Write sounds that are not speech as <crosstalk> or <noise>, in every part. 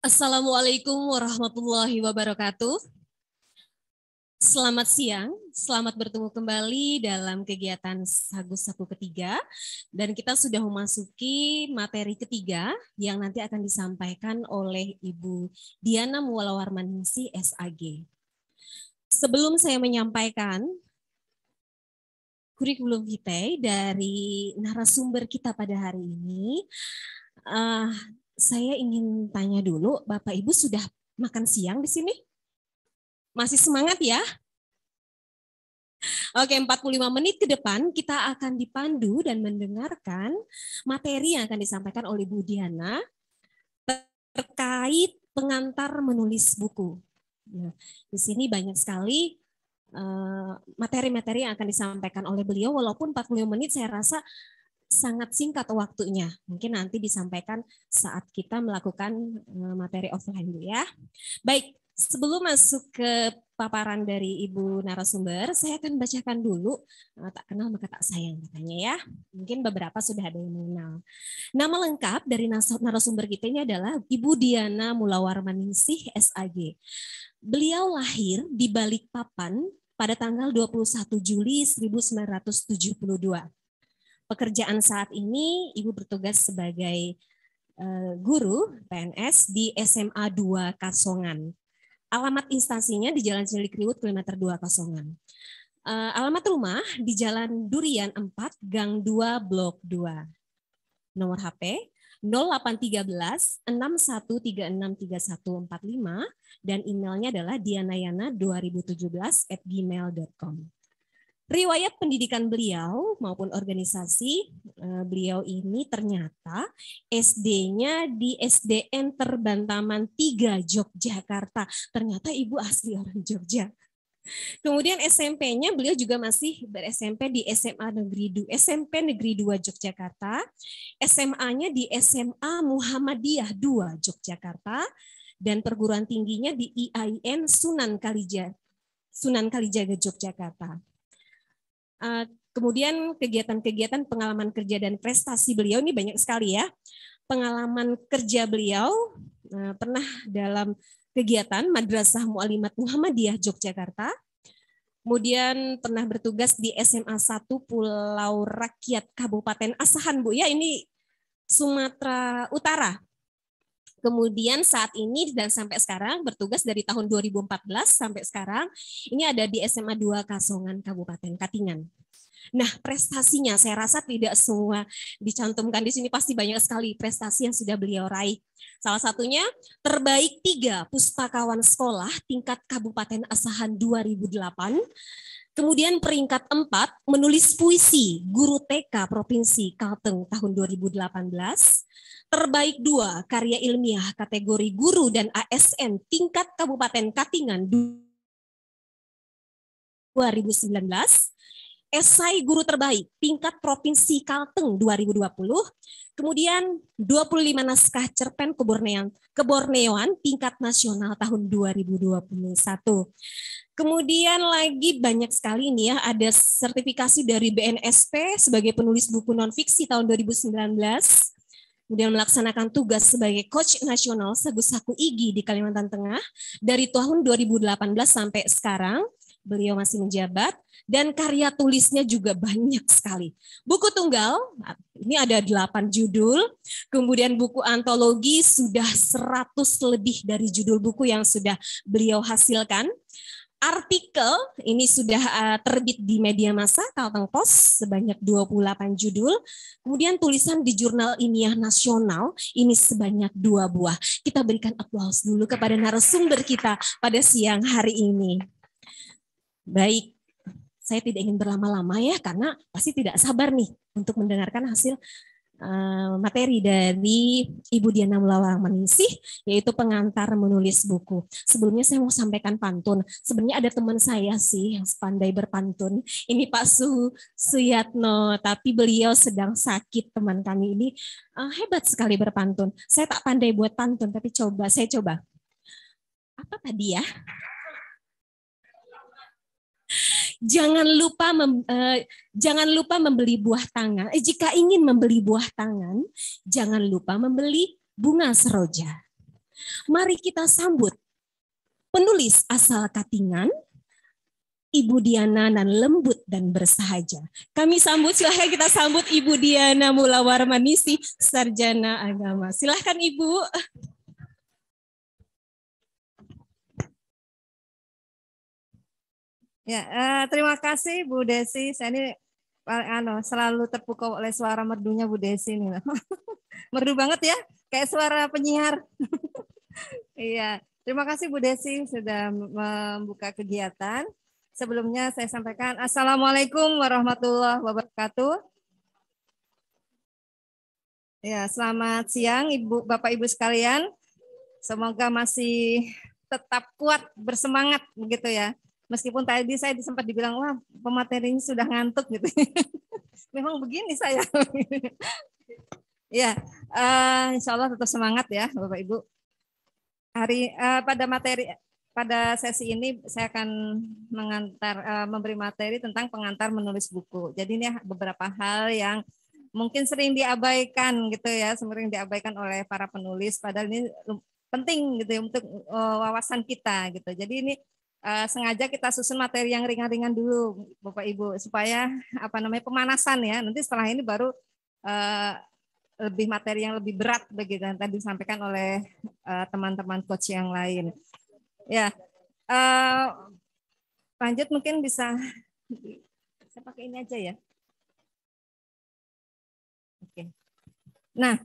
Assalamualaikum warahmatullahi wabarakatuh. Selamat siang, selamat bertemu kembali dalam kegiatan Sagu Saku ketiga. Dan kita sudah memasuki materi ketiga yang nanti akan disampaikan oleh Ibu Diana Mualawarmanisi SAG. Sebelum saya menyampaikan kurikulum vitae dari narasumber kita pada hari ini, eh, saya ingin tanya dulu, Bapak Ibu sudah makan siang di sini? Masih semangat ya? Oke, 45 menit ke depan kita akan dipandu dan mendengarkan materi yang akan disampaikan oleh Bu Diana terkait pengantar menulis buku. Nah, di sini banyak sekali eh, materi-materi yang akan disampaikan oleh beliau, walaupun 45 menit saya rasa sangat singkat waktunya. Mungkin nanti disampaikan saat kita melakukan eh, materi offline, dulu ya. Baik, sebelum masuk ke paparan dari Ibu narasumber, saya akan bacakan dulu eh, tak kenal maka tak sayang katanya ya. Mungkin beberapa sudah ada yang mengenal. Nama lengkap dari narasumber kita ini adalah Ibu Diana Mulawarmaningsih SAG. Beliau lahir di Balikpapan pada tanggal 21 Juli 1972 pekerjaan saat ini Ibu bertugas sebagai eh, guru PNS di SMA 2 Kasongan. Alamat instansinya di Jalan Riwut, kilometer 2 Kasongan. Eh, alamat rumah di Jalan Durian 4 Gang 2 Blok 2. Nomor HP 0813 6136 dan emailnya adalah dianayana2017 at gmail.com. Riwayat pendidikan beliau maupun organisasi eh, beliau ini ternyata SD-nya di SDN Terbantaman 3 Yogyakarta. Ternyata ibu asli orang Jogja. Kemudian SMP-nya beliau juga masih ber-SMP di SMA Negeri 2, SMP Negeri 2 Yogyakarta, SMA-nya di SMA Muhammadiyah 2 Yogyakarta, dan perguruan tingginya di IAIN Sunan Kalijaga, Sunan Kalijaga Yogyakarta. Eh, kemudian kegiatan-kegiatan pengalaman kerja dan prestasi beliau ini banyak sekali ya. Pengalaman kerja beliau eh, pernah dalam kegiatan Madrasah Mualimat Muhammadiyah Yogyakarta. Kemudian pernah bertugas di SMA 1 Pulau Rakyat Kabupaten Asahan Bu ya ini Sumatera Utara. Kemudian saat ini dan sampai sekarang bertugas dari tahun 2014 sampai sekarang ini ada di SMA 2 Kasongan Kabupaten Katingan. Nah, prestasinya saya rasa tidak semua dicantumkan di sini pasti banyak sekali prestasi yang sudah beliau raih. Salah satunya terbaik tiga pustakawan sekolah tingkat Kabupaten Asahan 2008, Kemudian peringkat empat menulis puisi guru TK Provinsi Kalteng tahun 2018. Terbaik dua karya ilmiah kategori guru dan ASN tingkat Kabupaten Katingan 2019. Esai guru terbaik tingkat Provinsi Kalteng 2020 Kemudian 25 naskah cerpen keborneoan, keborneoan tingkat nasional tahun 2021. Kemudian lagi banyak sekali nih ya, ada sertifikasi dari BNSP sebagai penulis buku nonfiksi tahun 2019, kemudian melaksanakan tugas sebagai coach nasional Segus Saku Igi di Kalimantan Tengah dari tahun 2018 sampai sekarang beliau masih menjabat dan karya tulisnya juga banyak sekali. Buku tunggal, ini ada delapan judul, kemudian buku antologi sudah seratus lebih dari judul buku yang sudah beliau hasilkan. Artikel ini sudah eh, terbit di media massa Kalteng Pos sebanyak 28 judul. Kemudian tulisan di jurnal ilmiah nasional ini sebanyak dua buah. Kita berikan aplaus dulu kepada narasumber kita pada siang hari ini. Baik, saya tidak ingin berlama-lama ya karena pasti tidak sabar nih untuk mendengarkan hasil eh, materi dari Ibu Diana Mulawang Manisi yaitu pengantar menulis buku. Sebelumnya saya mau sampaikan pantun. Sebenarnya ada teman saya sih yang pandai berpantun. Ini Pak Su Suyatno, tapi beliau sedang sakit teman kami ini uh, hebat sekali berpantun. Saya tak pandai buat pantun tapi coba saya coba. Apa tadi ya? jangan lupa mem, eh, jangan lupa membeli buah tangan. Eh, jika ingin membeli buah tangan, jangan lupa membeli bunga seroja. Mari kita sambut penulis asal Katingan, Ibu Diana nan lembut dan bersahaja. Kami sambut, silahkan kita sambut Ibu Diana Mulawarmanisi, Sarjana Agama. Silahkan Ibu. Ya, uh, terima kasih Bu Desi. Saya ini ano, selalu terpukau oleh suara merdunya Bu Desi ini, <laughs> Merdu banget ya, kayak suara penyiar. <laughs> iya, terima kasih Bu Desi sudah membuka kegiatan. Sebelumnya saya sampaikan Assalamualaikum warahmatullahi wabarakatuh. Ya, selamat siang Ibu Bapak Ibu sekalian. Semoga masih tetap kuat bersemangat begitu ya meskipun tadi saya sempat dibilang wah pematerinya sudah ngantuk gitu <laughs> memang begini saya <laughs> ya uh, insya Allah tetap semangat ya bapak ibu hari uh, pada materi pada sesi ini saya akan mengantar uh, memberi materi tentang pengantar menulis buku. Jadi ini beberapa hal yang mungkin sering diabaikan gitu ya, sering diabaikan oleh para penulis padahal ini penting gitu ya untuk wawasan kita gitu. Jadi ini uh, sengaja kita susun materi yang ringan-ringan dulu, Bapak Ibu, supaya apa namanya pemanasan ya. Nanti setelah ini baru uh, lebih materi yang lebih berat begitu yang tadi disampaikan oleh eh, teman-teman uh, coach yang lain. Ya, uh, lanjut mungkin bisa saya pakai ini aja ya. Oke. Nah,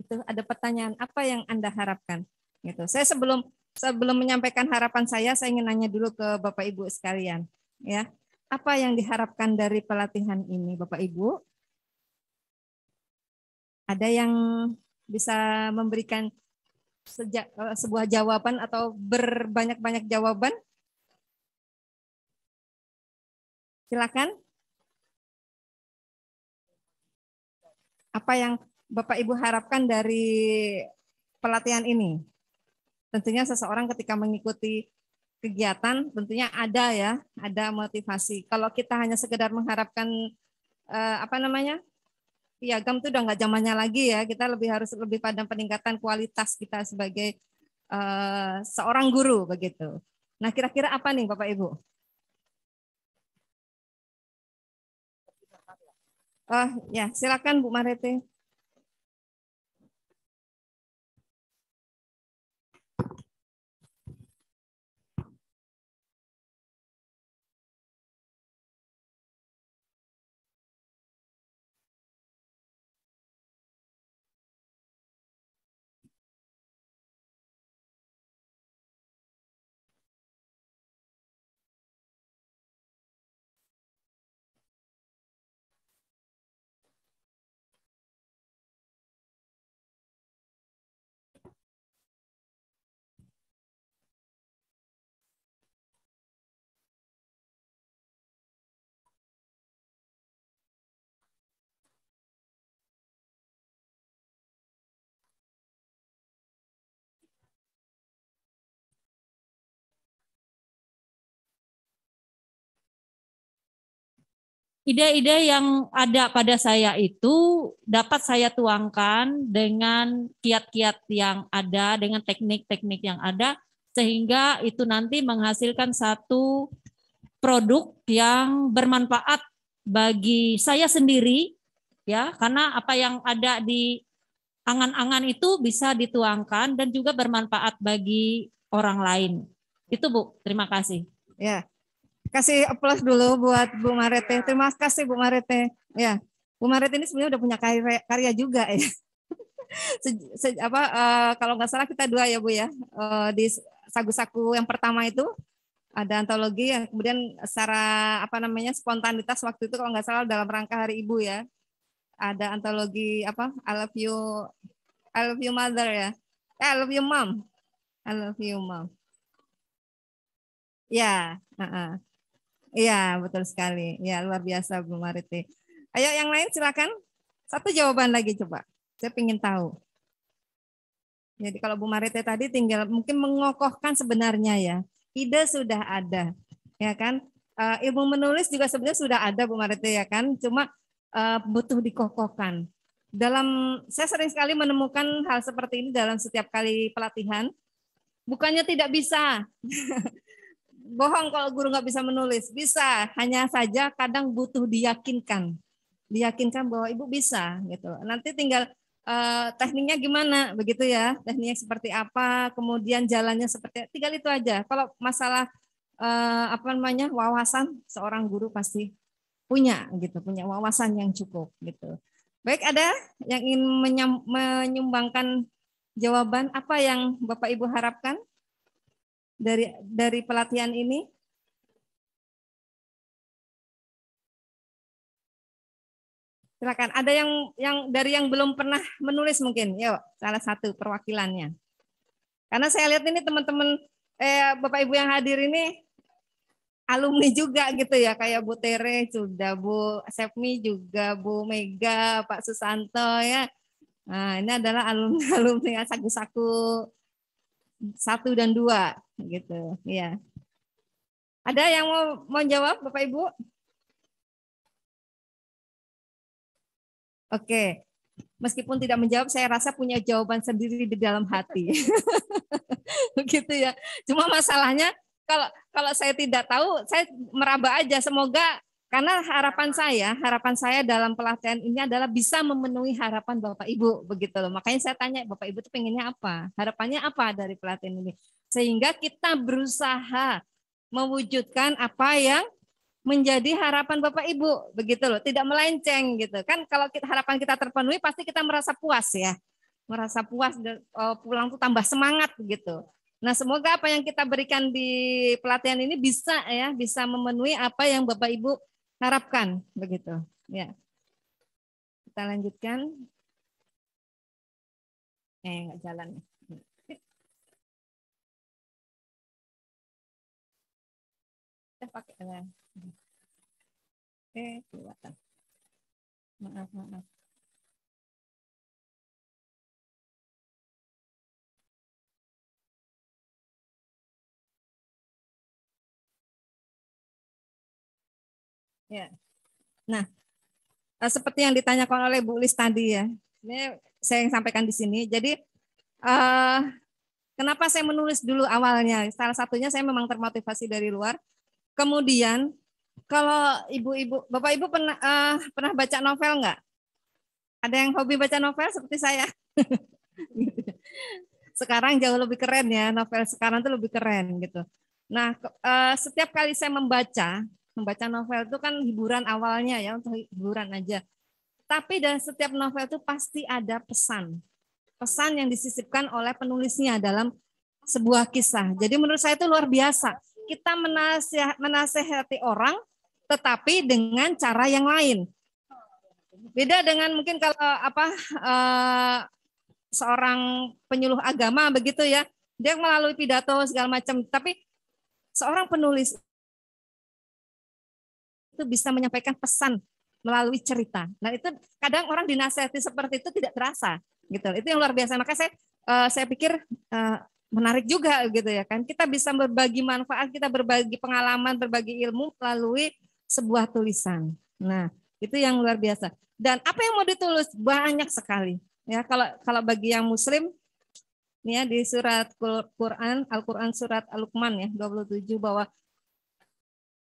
itu ada pertanyaan apa yang anda harapkan? Gitu. Saya sebelum sebelum menyampaikan harapan saya, saya ingin nanya dulu ke Bapak Ibu sekalian, ya. Apa yang diharapkan dari pelatihan ini, Bapak Ibu? Ada yang bisa memberikan sejak, eh, sebuah jawaban atau berbanyak-banyak jawaban? Silakan. Apa yang Bapak Ibu harapkan dari pelatihan ini? tentunya seseorang ketika mengikuti kegiatan tentunya ada ya, ada motivasi. Kalau kita hanya sekedar mengharapkan eh, apa namanya piagam iya, itu udah nggak zamannya lagi ya. Kita lebih harus lebih pada peningkatan kualitas kita sebagai eh, seorang guru begitu. Nah kira-kira apa nih Bapak Ibu? Oh ya silakan Bu Marete. ide-ide yang ada pada saya itu dapat saya tuangkan dengan kiat-kiat yang ada, dengan teknik-teknik yang ada, sehingga itu nanti menghasilkan satu produk yang bermanfaat bagi saya sendiri, ya, karena apa yang ada di angan-angan itu bisa dituangkan dan juga bermanfaat bagi orang lain. Itu Bu, terima kasih. Ya, kasih aplaus dulu buat Bu Marete. Ya. Terima kasih Bu Marete. Ya. ya, Bu Marete ini sebenarnya udah punya karya, karya juga ya. <laughs> se, se, apa uh, kalau nggak salah kita dua ya Bu ya uh, di sagu-saku yang pertama itu ada antologi yang kemudian secara apa namanya spontanitas waktu itu kalau nggak salah dalam rangka Hari Ibu ya ada antologi apa I love you I love you mother ya eh, I love you mom I love you mom ya yeah. uh -uh. Iya, betul sekali. Ya, luar biasa Bu Mariti. Ayo yang lain silakan. Satu jawaban lagi coba. Saya ingin tahu. Jadi kalau Bu Marite tadi tinggal mungkin mengokohkan sebenarnya ya. Ide sudah ada, ya kan? Uh, ilmu menulis juga sebenarnya sudah ada Bu Marite ya kan? Cuma uh, butuh dikokohkan. Dalam saya sering sekali menemukan hal seperti ini dalam setiap kali pelatihan. Bukannya tidak bisa. <laughs> bohong kalau guru nggak bisa menulis. Bisa, hanya saja kadang butuh diyakinkan. Diyakinkan bahwa ibu bisa gitu. Nanti tinggal eh, tekniknya gimana begitu ya. Tekniknya seperti apa, kemudian jalannya seperti tinggal itu aja. Kalau masalah eh, apa namanya? wawasan seorang guru pasti punya gitu, punya wawasan yang cukup gitu. Baik, ada yang ingin menyumbangkan jawaban apa yang Bapak Ibu harapkan? dari dari pelatihan ini? Silakan. Ada yang yang dari yang belum pernah menulis mungkin. Yuk, ya, salah satu perwakilannya. Karena saya lihat ini teman-teman eh, Bapak Ibu yang hadir ini alumni juga gitu ya kayak Bu Tere sudah Bu Sepmi juga Bu Mega Pak Susanto ya nah ini adalah alumni alumni saku-saku satu dan dua gitu ya ada yang mau mau jawab bapak ibu oke meskipun tidak menjawab saya rasa punya jawaban sendiri di dalam hati begitu <laughs> ya cuma masalahnya kalau kalau saya tidak tahu saya meraba aja semoga karena harapan saya, harapan saya dalam pelatihan ini adalah bisa memenuhi harapan Bapak Ibu begitu loh. Makanya saya tanya Bapak Ibu tuh pengennya apa? Harapannya apa dari pelatihan ini? Sehingga kita berusaha mewujudkan apa yang menjadi harapan Bapak Ibu begitu loh, tidak melenceng gitu. Kan kalau kita, harapan kita terpenuhi pasti kita merasa puas ya. Merasa puas eh, pulang tuh tambah semangat begitu. Nah, semoga apa yang kita berikan di pelatihan ini bisa ya, bisa memenuhi apa yang Bapak Ibu harapkan begitu. Ya. Kita lanjutkan. Eh, nggak jalan. Kita pakai. Eh, kelewatan. Maaf, maaf. Ya. Nah, eh, seperti yang ditanyakan oleh Bu Lis tadi ya, ini saya yang sampaikan di sini. Jadi uh, kenapa saya menulis dulu awalnya? Salah satunya saya memang termotivasi dari luar. Kemudian kalau ibu-ibu, bapak ibu pernah uh, pernah baca novel nggak? Ada yang hobi baca novel seperti saya? <laughs> sekarang jauh lebih keren ya novel sekarang tuh lebih keren gitu. Nah, setiap kali saya membaca, membaca novel itu kan hiburan awalnya ya untuk hiburan aja. Tapi dan setiap novel itu pasti ada pesan. Pesan yang disisipkan oleh penulisnya dalam sebuah kisah. Jadi menurut saya itu luar biasa. Kita menasehati orang tetapi dengan cara yang lain. Beda dengan mungkin kalau apa eh, seorang penyuluh agama begitu ya, dia melalui pidato segala macam. Tapi seorang penulis itu bisa menyampaikan pesan melalui cerita. Nah itu kadang orang dinasehati seperti itu tidak terasa gitu. Itu yang luar biasa. Makanya saya uh, saya pikir uh, menarik juga gitu ya kan. Kita bisa berbagi manfaat, kita berbagi pengalaman, berbagi ilmu melalui sebuah tulisan. Nah itu yang luar biasa. Dan apa yang mau ditulis banyak sekali ya. Kalau kalau bagi yang muslim ya di surat Quran Al-Quran surat Al-Luqman ya 27 bahwa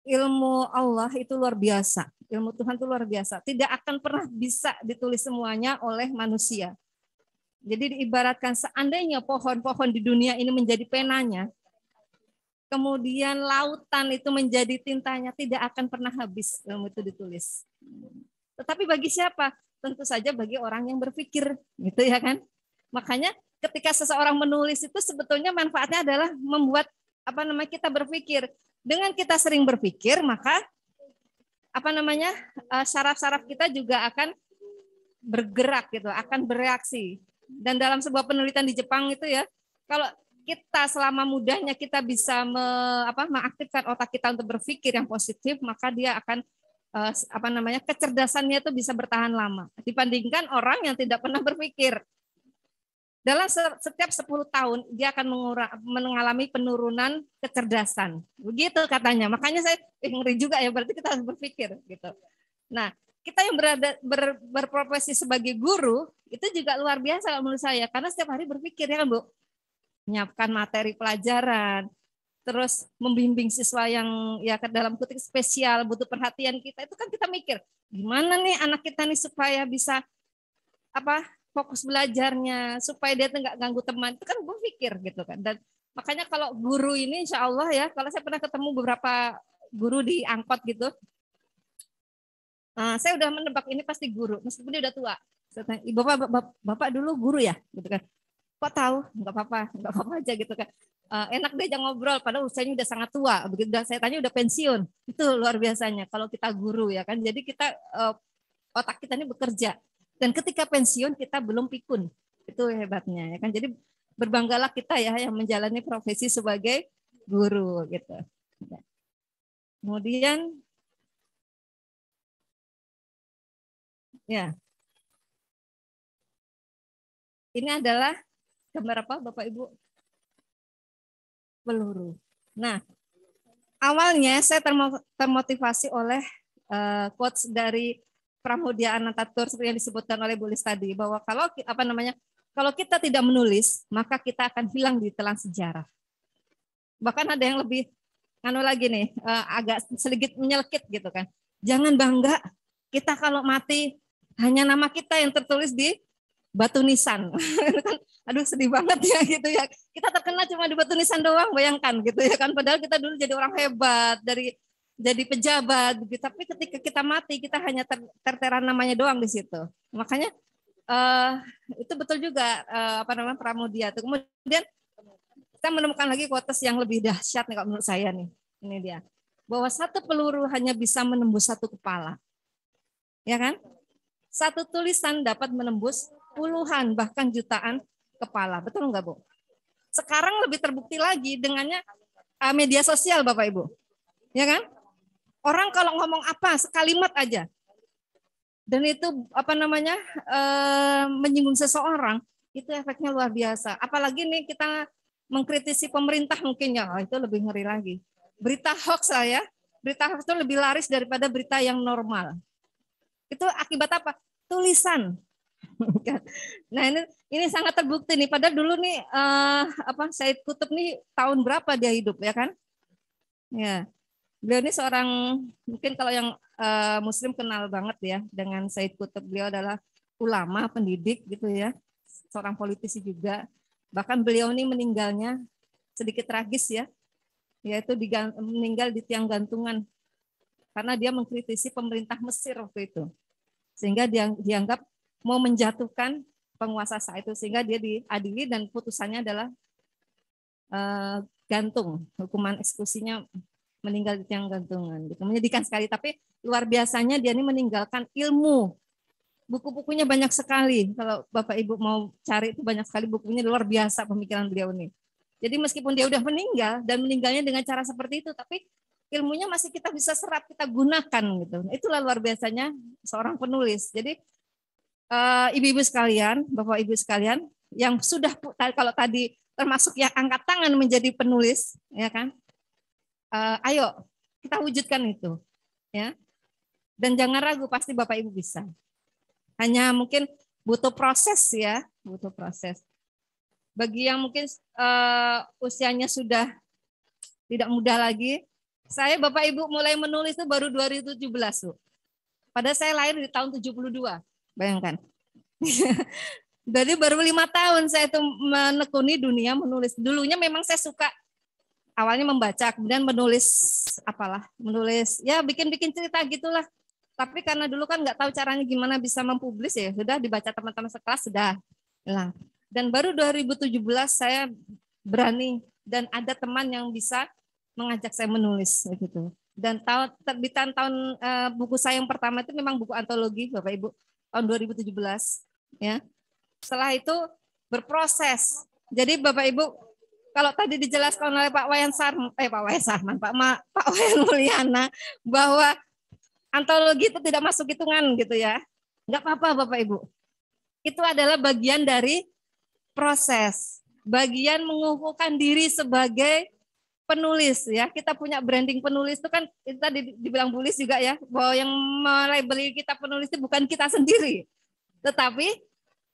ilmu Allah itu luar biasa. Ilmu Tuhan itu luar biasa. Tidak akan pernah bisa ditulis semuanya oleh manusia. Jadi diibaratkan seandainya pohon-pohon di dunia ini menjadi penanya, kemudian lautan itu menjadi tintanya, tidak akan pernah habis ilmu itu ditulis. Tetapi bagi siapa? Tentu saja bagi orang yang berpikir, gitu ya kan? Makanya ketika seseorang menulis itu sebetulnya manfaatnya adalah membuat apa namanya kita berpikir. Dengan kita sering berpikir, maka apa namanya eh, saraf-saraf kita juga akan bergerak gitu, akan bereaksi. Dan dalam sebuah penelitian di Jepang itu ya, kalau kita selama mudahnya kita bisa me, apa, mengaktifkan otak kita untuk berpikir yang positif, maka dia akan eh, apa namanya kecerdasannya itu bisa bertahan lama dibandingkan orang yang tidak pernah berpikir. Dalam setiap 10 tahun dia akan mengalami penurunan kecerdasan. Begitu katanya. Makanya saya eh, ngeri juga ya berarti kita harus berpikir gitu. Nah, kita yang berada ber, berprofesi sebagai guru itu juga luar biasa menurut saya karena setiap hari berpikir ya Bu. Menyiapkan materi pelajaran, terus membimbing siswa yang ya ke dalam kutik spesial butuh perhatian kita itu kan kita mikir gimana nih anak kita nih supaya bisa apa fokus belajarnya supaya dia tidak ganggu teman itu kan gue pikir gitu kan dan makanya kalau guru ini insya Allah ya kalau saya pernah ketemu beberapa guru di angkot gitu uh, saya udah menebak ini pasti guru meskipun dia udah tua bapak, bapak, dulu guru ya gitu kan kok tahu nggak apa-apa nggak apa-apa aja gitu kan uh, enak deh jangan ngobrol padahal usianya udah sangat tua begitu saya tanya udah pensiun itu luar biasanya kalau kita guru ya kan jadi kita uh, otak kita ini bekerja dan ketika pensiun kita belum pikun. Itu hebatnya ya kan. Jadi berbanggalah kita ya yang menjalani profesi sebagai guru gitu. Kemudian ya. Ini adalah gambar apa Bapak Ibu? Peluru. Nah, awalnya saya termotivasi oleh eh, quotes dari Pramudia Anantatur seperti yang disebutkan oleh Bu tadi bahwa kalau apa namanya kalau kita tidak menulis maka kita akan hilang di telan sejarah. Bahkan ada yang lebih anu lagi nih eh, agak sedikit menyelkit gitu kan. Jangan bangga kita kalau mati hanya nama kita yang tertulis di batu nisan. <laughs> Kan, aduh sedih banget ya gitu ya. Kita terkena cuma di batu nisan doang, bayangkan gitu ya kan. Padahal kita dulu jadi orang hebat dari jadi pejabat gitu. Tapi ketika kita mati kita hanya ter, tertera namanya doang di situ. Makanya uh, itu betul juga uh, apa namanya pramudia itu. Kemudian kita menemukan lagi kotes yang lebih dahsyat nih kalau menurut saya nih. Ini dia. Bahwa satu peluru hanya bisa menembus satu kepala. Ya kan? Satu tulisan dapat menembus puluhan bahkan jutaan kepala. Betul nggak, Bu? Sekarang lebih terbukti lagi dengannya eh, media sosial Bapak Ibu. Ya kan? Orang kalau ngomong apa sekalimat aja dan itu apa namanya e, menyinggung seseorang itu efeknya luar biasa. Apalagi nih kita mengkritisi pemerintah mungkin ya oh, itu lebih ngeri lagi. Berita hoax lah ya, berita hoax itu lebih laris daripada berita yang normal. Itu akibat apa? Tulisan. <laughs> nah ini ini sangat terbukti nih. Padahal dulu nih uh, apa Said Kutub nih tahun berapa dia hidup ya kan? Ya Beliau ini seorang mungkin kalau yang uh, muslim kenal banget ya dengan Said Kutub. Beliau adalah ulama, pendidik gitu ya. Seorang politisi juga. Bahkan beliau ini meninggalnya sedikit tragis ya. Yaitu meninggal di tiang gantungan karena dia mengkritisi pemerintah Mesir waktu itu. Sehingga dia dianggap mau menjatuhkan penguasa saat itu sehingga dia diadili dan putusannya adalah uh, gantung hukuman eksekusinya meninggal di tiang gantungan gitu menyedihkan sekali tapi luar biasanya dia ini meninggalkan ilmu buku-bukunya banyak sekali kalau bapak ibu mau cari itu banyak sekali bukunya luar biasa pemikiran beliau ini jadi meskipun dia udah meninggal dan meninggalnya dengan cara seperti itu tapi ilmunya masih kita bisa serap kita gunakan gitu itulah luar biasanya seorang penulis jadi eh, ibu-ibu sekalian bapak ibu sekalian yang sudah kalau tadi termasuk yang angkat tangan menjadi penulis ya kan uh, ayo kita wujudkan itu, ya. Dan jangan ragu, pasti Bapak Ibu bisa. Hanya mungkin butuh proses ya, butuh proses. Bagi yang mungkin uh, usianya sudah tidak muda lagi, saya Bapak Ibu mulai menulis itu baru 2017, tuh. Pada saya lahir di tahun 72, bayangkan. <laughs> Jadi baru lima tahun saya itu menekuni dunia menulis. Dulunya memang saya suka awalnya membaca kemudian menulis apalah menulis ya bikin-bikin cerita gitulah tapi karena dulu kan nggak tahu caranya gimana bisa mempublis ya sudah dibaca teman-teman sekelas sudah lah. dan baru 2017 saya berani dan ada teman yang bisa mengajak saya menulis gitu dan tahun terbitan tahun uh, buku saya yang pertama itu memang buku antologi Bapak Ibu tahun 2017 ya setelah itu berproses jadi Bapak Ibu kalau tadi dijelaskan oleh Pak Wayan Sarman, eh Pak Wayan Sarman, Pak Ma, Pak <laughs> Wayan Mulyana bahwa antologi itu tidak masuk hitungan gitu ya. nggak apa-apa Bapak Ibu. Itu adalah bagian dari proses, bagian mengukuhkan diri sebagai penulis ya. Kita punya branding penulis itu kan kita dibilang tulis juga ya, bahwa yang mulai beli kita penulis itu bukan kita sendiri. Tetapi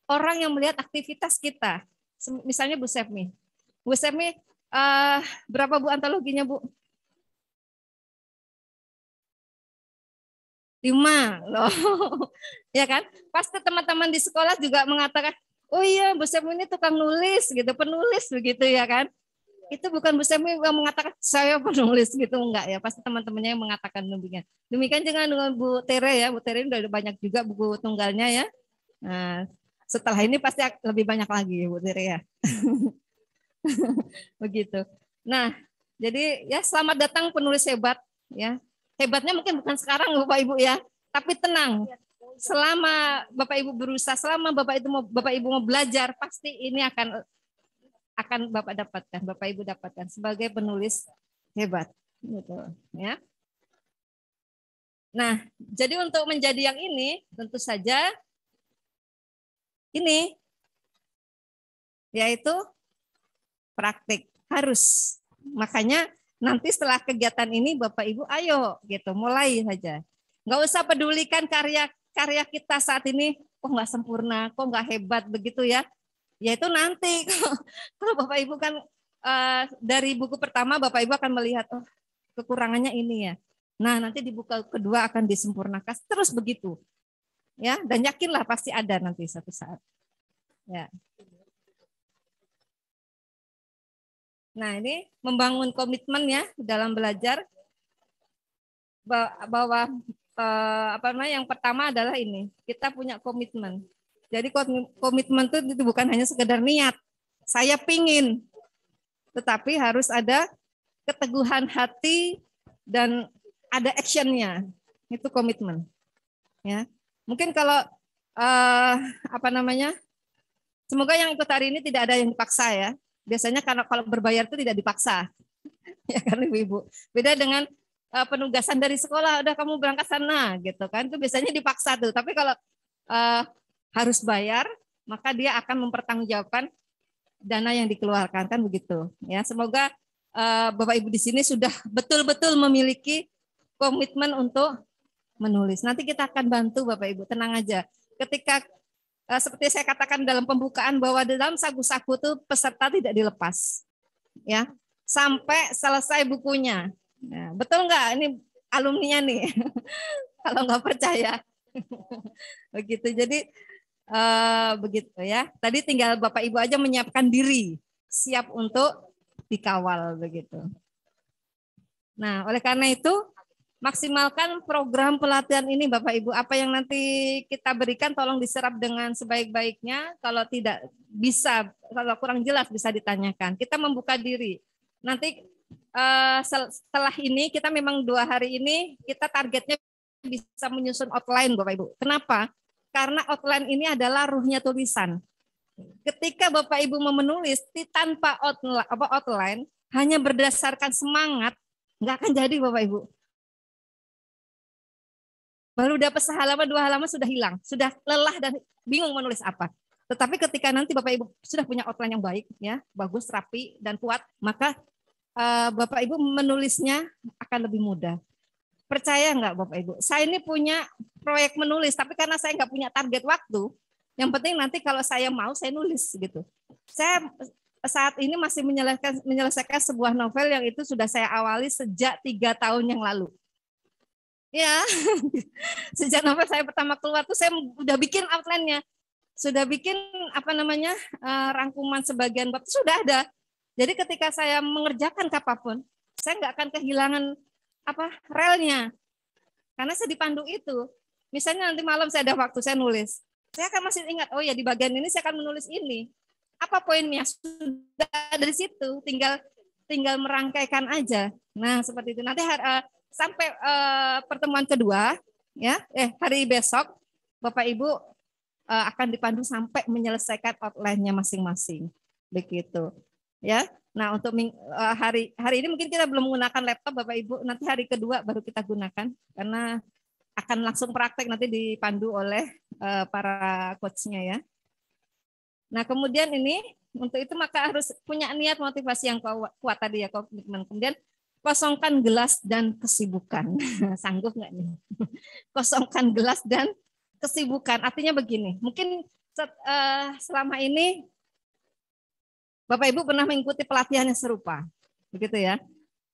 orang yang melihat aktivitas kita. Misalnya Bu Sefmi, Bu Semi, uh, eh, berapa Bu antologinya Bu? Lima loh, <laughs> ya kan? Pasti teman-teman di sekolah juga mengatakan, oh iya Bu Semi ini tukang nulis gitu, penulis begitu ya kan? Itu bukan Bu Semi yang mengatakan saya penulis gitu, enggak ya. Pasti teman-temannya yang mengatakan demikian. Demikian juga dengan Bu Tere ya, Bu Tere udah banyak juga buku tunggalnya ya. Nah, setelah ini pasti lebih banyak lagi Bu Tere ya. <laughs> <laughs> Begitu. Nah, jadi ya selamat datang penulis hebat ya. Hebatnya mungkin bukan sekarang Bapak Ibu ya, tapi tenang. Selama Bapak Ibu berusaha, selama Bapak itu mau Bapak Ibu mau belajar, pasti ini akan akan Bapak dapatkan, Bapak Ibu dapatkan sebagai penulis hebat gitu ya. Nah, jadi untuk menjadi yang ini tentu saja ini yaitu praktik harus. Makanya nanti setelah kegiatan ini Bapak Ibu ayo gitu mulai saja. Nggak usah pedulikan karya karya kita saat ini kok nggak sempurna, kok nggak hebat begitu ya. Ya itu nanti <laughs> kalau Bapak Ibu kan eh, dari buku pertama Bapak Ibu akan melihat oh, kekurangannya ini ya. Nah, nanti di buku kedua akan disempurnakan terus begitu. Ya, dan yakinlah pasti ada nanti satu saat. Ya. Nah, ini membangun komitmen ya dalam belajar bahwa eh, apa namanya yang pertama adalah ini, kita punya komitmen. Jadi komitmen itu bukan hanya sekedar niat. Saya pingin, tetapi harus ada keteguhan hati dan ada actionnya. Itu komitmen. Ya, mungkin kalau eh, apa namanya, semoga yang ikut hari ini tidak ada yang dipaksa ya Biasanya karena kalau berbayar itu tidak dipaksa. <laughs> ya kan ibu-ibu. Beda dengan uh, penugasan dari sekolah, udah kamu berangkat sana gitu kan. Itu biasanya dipaksa tuh. Tapi kalau uh, harus bayar, maka dia akan mempertanggungjawabkan dana yang dikeluarkan kan begitu. Ya, semoga uh, Bapak Ibu di sini sudah betul-betul memiliki komitmen untuk menulis. Nanti kita akan bantu Bapak Ibu, tenang aja. Ketika Eh, seperti saya katakan dalam pembukaan bahwa dalam sagu-sagu itu peserta tidak dilepas ya sampai selesai bukunya ya, betul nggak ini alumninya nih <laughs> kalau nggak percaya <laughs> begitu jadi uh, begitu ya tadi tinggal bapak ibu aja menyiapkan diri siap untuk dikawal begitu nah oleh karena itu maksimalkan program pelatihan ini Bapak Ibu. Apa yang nanti kita berikan tolong diserap dengan sebaik-baiknya. Kalau tidak bisa, kalau kurang jelas bisa ditanyakan. Kita membuka diri. Nanti eh, setelah ini kita memang dua hari ini kita targetnya bisa menyusun outline Bapak Ibu. Kenapa? Karena outline ini adalah ruhnya tulisan. Ketika Bapak Ibu memenulis menulis tanpa outline, hanya berdasarkan semangat, nggak akan jadi Bapak Ibu Baru dapat sehalaman dua halaman sudah hilang, sudah lelah dan bingung menulis apa. Tetapi ketika nanti Bapak Ibu sudah punya outline yang baik ya, bagus, rapi dan kuat, maka uh, Bapak Ibu menulisnya akan lebih mudah. Percaya nggak Bapak Ibu? Saya ini punya proyek menulis, tapi karena saya nggak punya target waktu, yang penting nanti kalau saya mau saya nulis gitu. Saya saat ini masih menyelesaikan, menyelesaikan sebuah novel yang itu sudah saya awali sejak tiga tahun yang lalu ya <laughs> sejak novel saya pertama keluar tuh saya udah bikin outline-nya sudah bikin apa namanya uh, rangkuman sebagian bab sudah ada jadi ketika saya mengerjakan apapun saya nggak akan kehilangan apa relnya karena saya dipandu itu misalnya nanti malam saya ada waktu saya nulis saya akan masih ingat oh ya di bagian ini saya akan menulis ini apa poinnya sudah dari situ tinggal tinggal merangkaikan aja nah seperti itu nanti uh, sampai uh, pertemuan kedua ya eh hari besok Bapak Ibu uh, akan dipandu sampai menyelesaikan outline-nya masing-masing. Begitu. Ya. Nah, untuk uh, hari hari ini mungkin kita belum menggunakan laptop Bapak Ibu, nanti hari kedua baru kita gunakan karena akan langsung praktek nanti dipandu oleh uh, para coachnya ya. Nah, kemudian ini untuk itu maka harus punya niat motivasi yang kuat, kuat tadi ya komitmen. Kemudian kosongkan gelas dan kesibukan. <laughs> Sanggup nggak nih? <laughs> kosongkan gelas dan kesibukan. Artinya begini, mungkin eh, selama ini Bapak Ibu pernah mengikuti pelatihan yang serupa, begitu ya.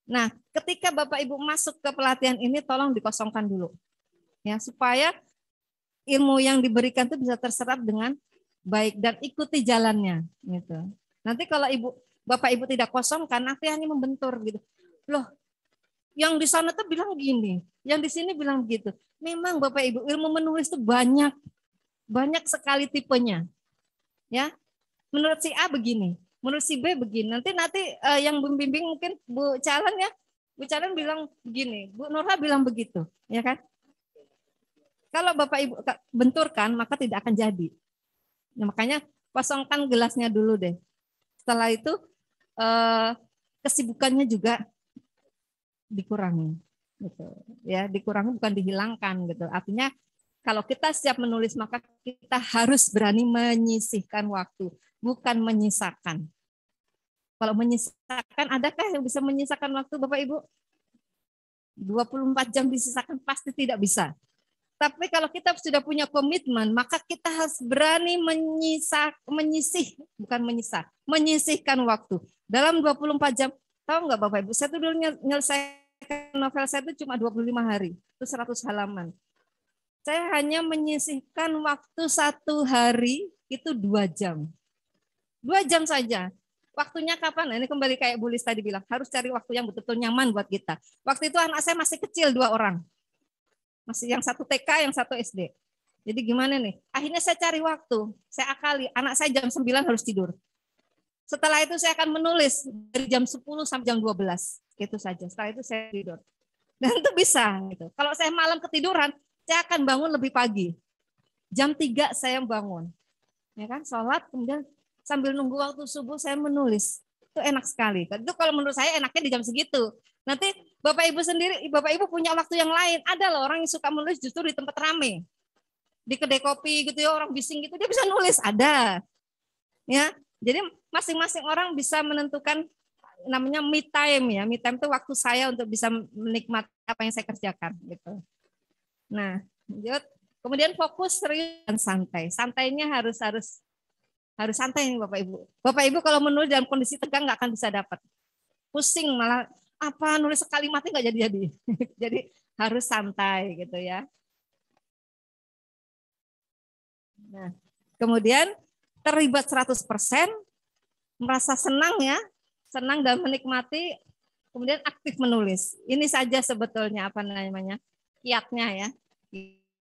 Nah, ketika Bapak Ibu masuk ke pelatihan ini, tolong dikosongkan dulu, ya supaya ilmu yang diberikan itu bisa terserap dengan baik dan ikuti jalannya, gitu. Nanti kalau Ibu Bapak Ibu tidak kosongkan, nanti hanya membentur gitu loh yang di sana tuh bilang gini, yang di sini bilang gitu. Memang Bapak Ibu, ilmu menulis itu banyak, banyak sekali tipenya. Ya, menurut si A begini, menurut si B begini. Nanti nanti uh, yang membimbing mungkin Bu Calon ya, Bu Calon bilang begini, Bu Nora bilang begitu, ya kan? Kalau Bapak Ibu benturkan, maka tidak akan jadi. Nah, makanya kosongkan gelasnya dulu deh. Setelah itu uh, kesibukannya juga dikurangi gitu ya dikurangi bukan dihilangkan gitu artinya kalau kita siap menulis maka kita harus berani menyisihkan waktu bukan menyisakan kalau menyisakan adakah yang bisa menyisakan waktu Bapak Ibu 24 jam disisakan pasti tidak bisa tapi kalau kita sudah punya komitmen maka kita harus berani menyisak, menyisih bukan menyisak, menyisihkan waktu dalam 24 jam Tahu nggak Bapak Ibu, saya tuh dulu nyelesaikan novel saya itu cuma 25 hari, itu 100 halaman. Saya hanya menyisihkan waktu satu hari itu dua jam. Dua jam saja. Waktunya kapan? Nah, ini kembali kayak Bulis tadi bilang, harus cari waktu yang betul-betul nyaman buat kita. Waktu itu anak saya masih kecil dua orang. Masih yang satu TK, yang satu SD. Jadi gimana nih? Akhirnya saya cari waktu, saya akali, anak saya jam 9 harus tidur. Setelah itu saya akan menulis dari jam 10 sampai jam 12. gitu saja. Setelah itu saya tidur. Dan itu bisa. Gitu. Kalau saya malam ketiduran, saya akan bangun lebih pagi. Jam 3 saya bangun. Ya kan? Sholat, kemudian sambil nunggu waktu subuh saya menulis. Itu enak sekali. Itu kalau menurut saya enaknya di jam segitu. Nanti Bapak Ibu sendiri, Bapak Ibu punya waktu yang lain. Ada loh orang yang suka menulis justru di tempat rame. Di kedai kopi gitu ya, orang bising gitu, dia bisa nulis. Ada. Ya, jadi masing-masing orang bisa menentukan namanya me time ya. Me time itu waktu saya untuk bisa menikmati apa yang saya kerjakan gitu. Nah, lanjut. Kemudian fokus serius dan santai. Santainya harus harus harus santai nih Bapak Ibu. Bapak Ibu kalau menulis dalam kondisi tegang nggak akan bisa dapat. Pusing malah apa nulis sekali mati nggak jadi-jadi. <laughs> jadi harus santai gitu ya. Nah, kemudian terlibat 100%, merasa senang ya, senang dan menikmati, kemudian aktif menulis. Ini saja sebetulnya apa namanya, kiatnya ya,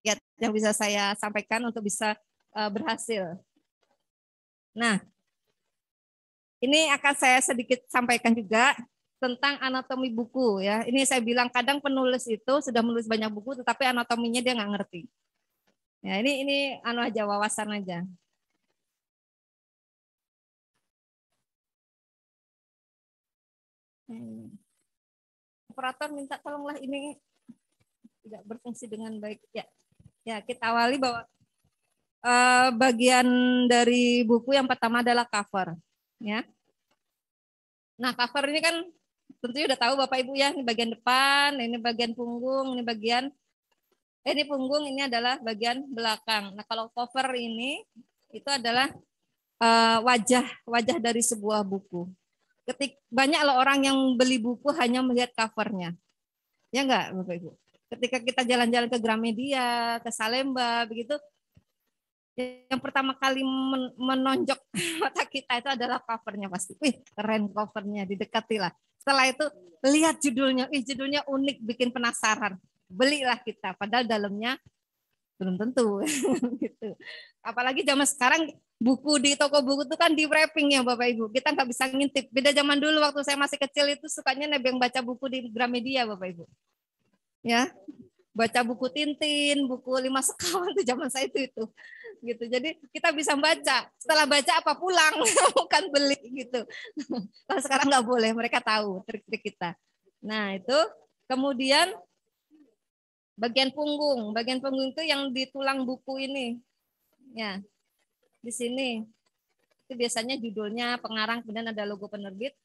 kiat yang bisa saya sampaikan untuk bisa eh, berhasil. Nah, ini akan saya sedikit sampaikan juga tentang anatomi buku ya. Ini saya bilang kadang penulis itu sudah menulis banyak buku tetapi anatominya dia nggak ngerti. Ya, ini ini anu aja wawasan aja. Hmm. Operator minta tolonglah ini tidak berfungsi dengan baik. Ya, ya kita awali bahwa uh, bagian dari buku yang pertama adalah cover. Ya. Nah, cover ini kan tentunya sudah tahu Bapak Ibu ya, ini bagian depan, ini bagian punggung, ini bagian eh, ini punggung, ini adalah bagian belakang. Nah, kalau cover ini itu adalah uh, wajah wajah dari sebuah buku ketik banyak loh orang yang beli buku hanya melihat covernya ya enggak bapak ibu ketika kita jalan-jalan ke Gramedia ke Salemba begitu yang pertama kali menonjok <laughs> mata kita itu adalah covernya pasti. Wih, keren covernya, didekatilah. Setelah itu lihat judulnya, ih judulnya unik, bikin penasaran. Belilah kita, padahal dalamnya belum tentu. <laughs> gitu. Apalagi zaman sekarang buku di toko buku itu kan di wrapping ya Bapak Ibu. Kita nggak bisa ngintip. Beda zaman dulu waktu saya masih kecil itu sukanya nebeng baca buku di Gramedia Bapak Ibu. Ya, baca buku Tintin, buku Lima Sekawan itu zaman saya itu itu. Gitu. Jadi kita bisa baca. Setelah baca apa pulang, <laughs> bukan beli gitu. <laughs> Kalau sekarang nggak boleh, mereka tahu trik-trik kita. Nah, itu kemudian bagian punggung. Bagian punggung itu yang di tulang buku ini. Ya, di sini itu biasanya judulnya pengarang kemudian ada logo penerbit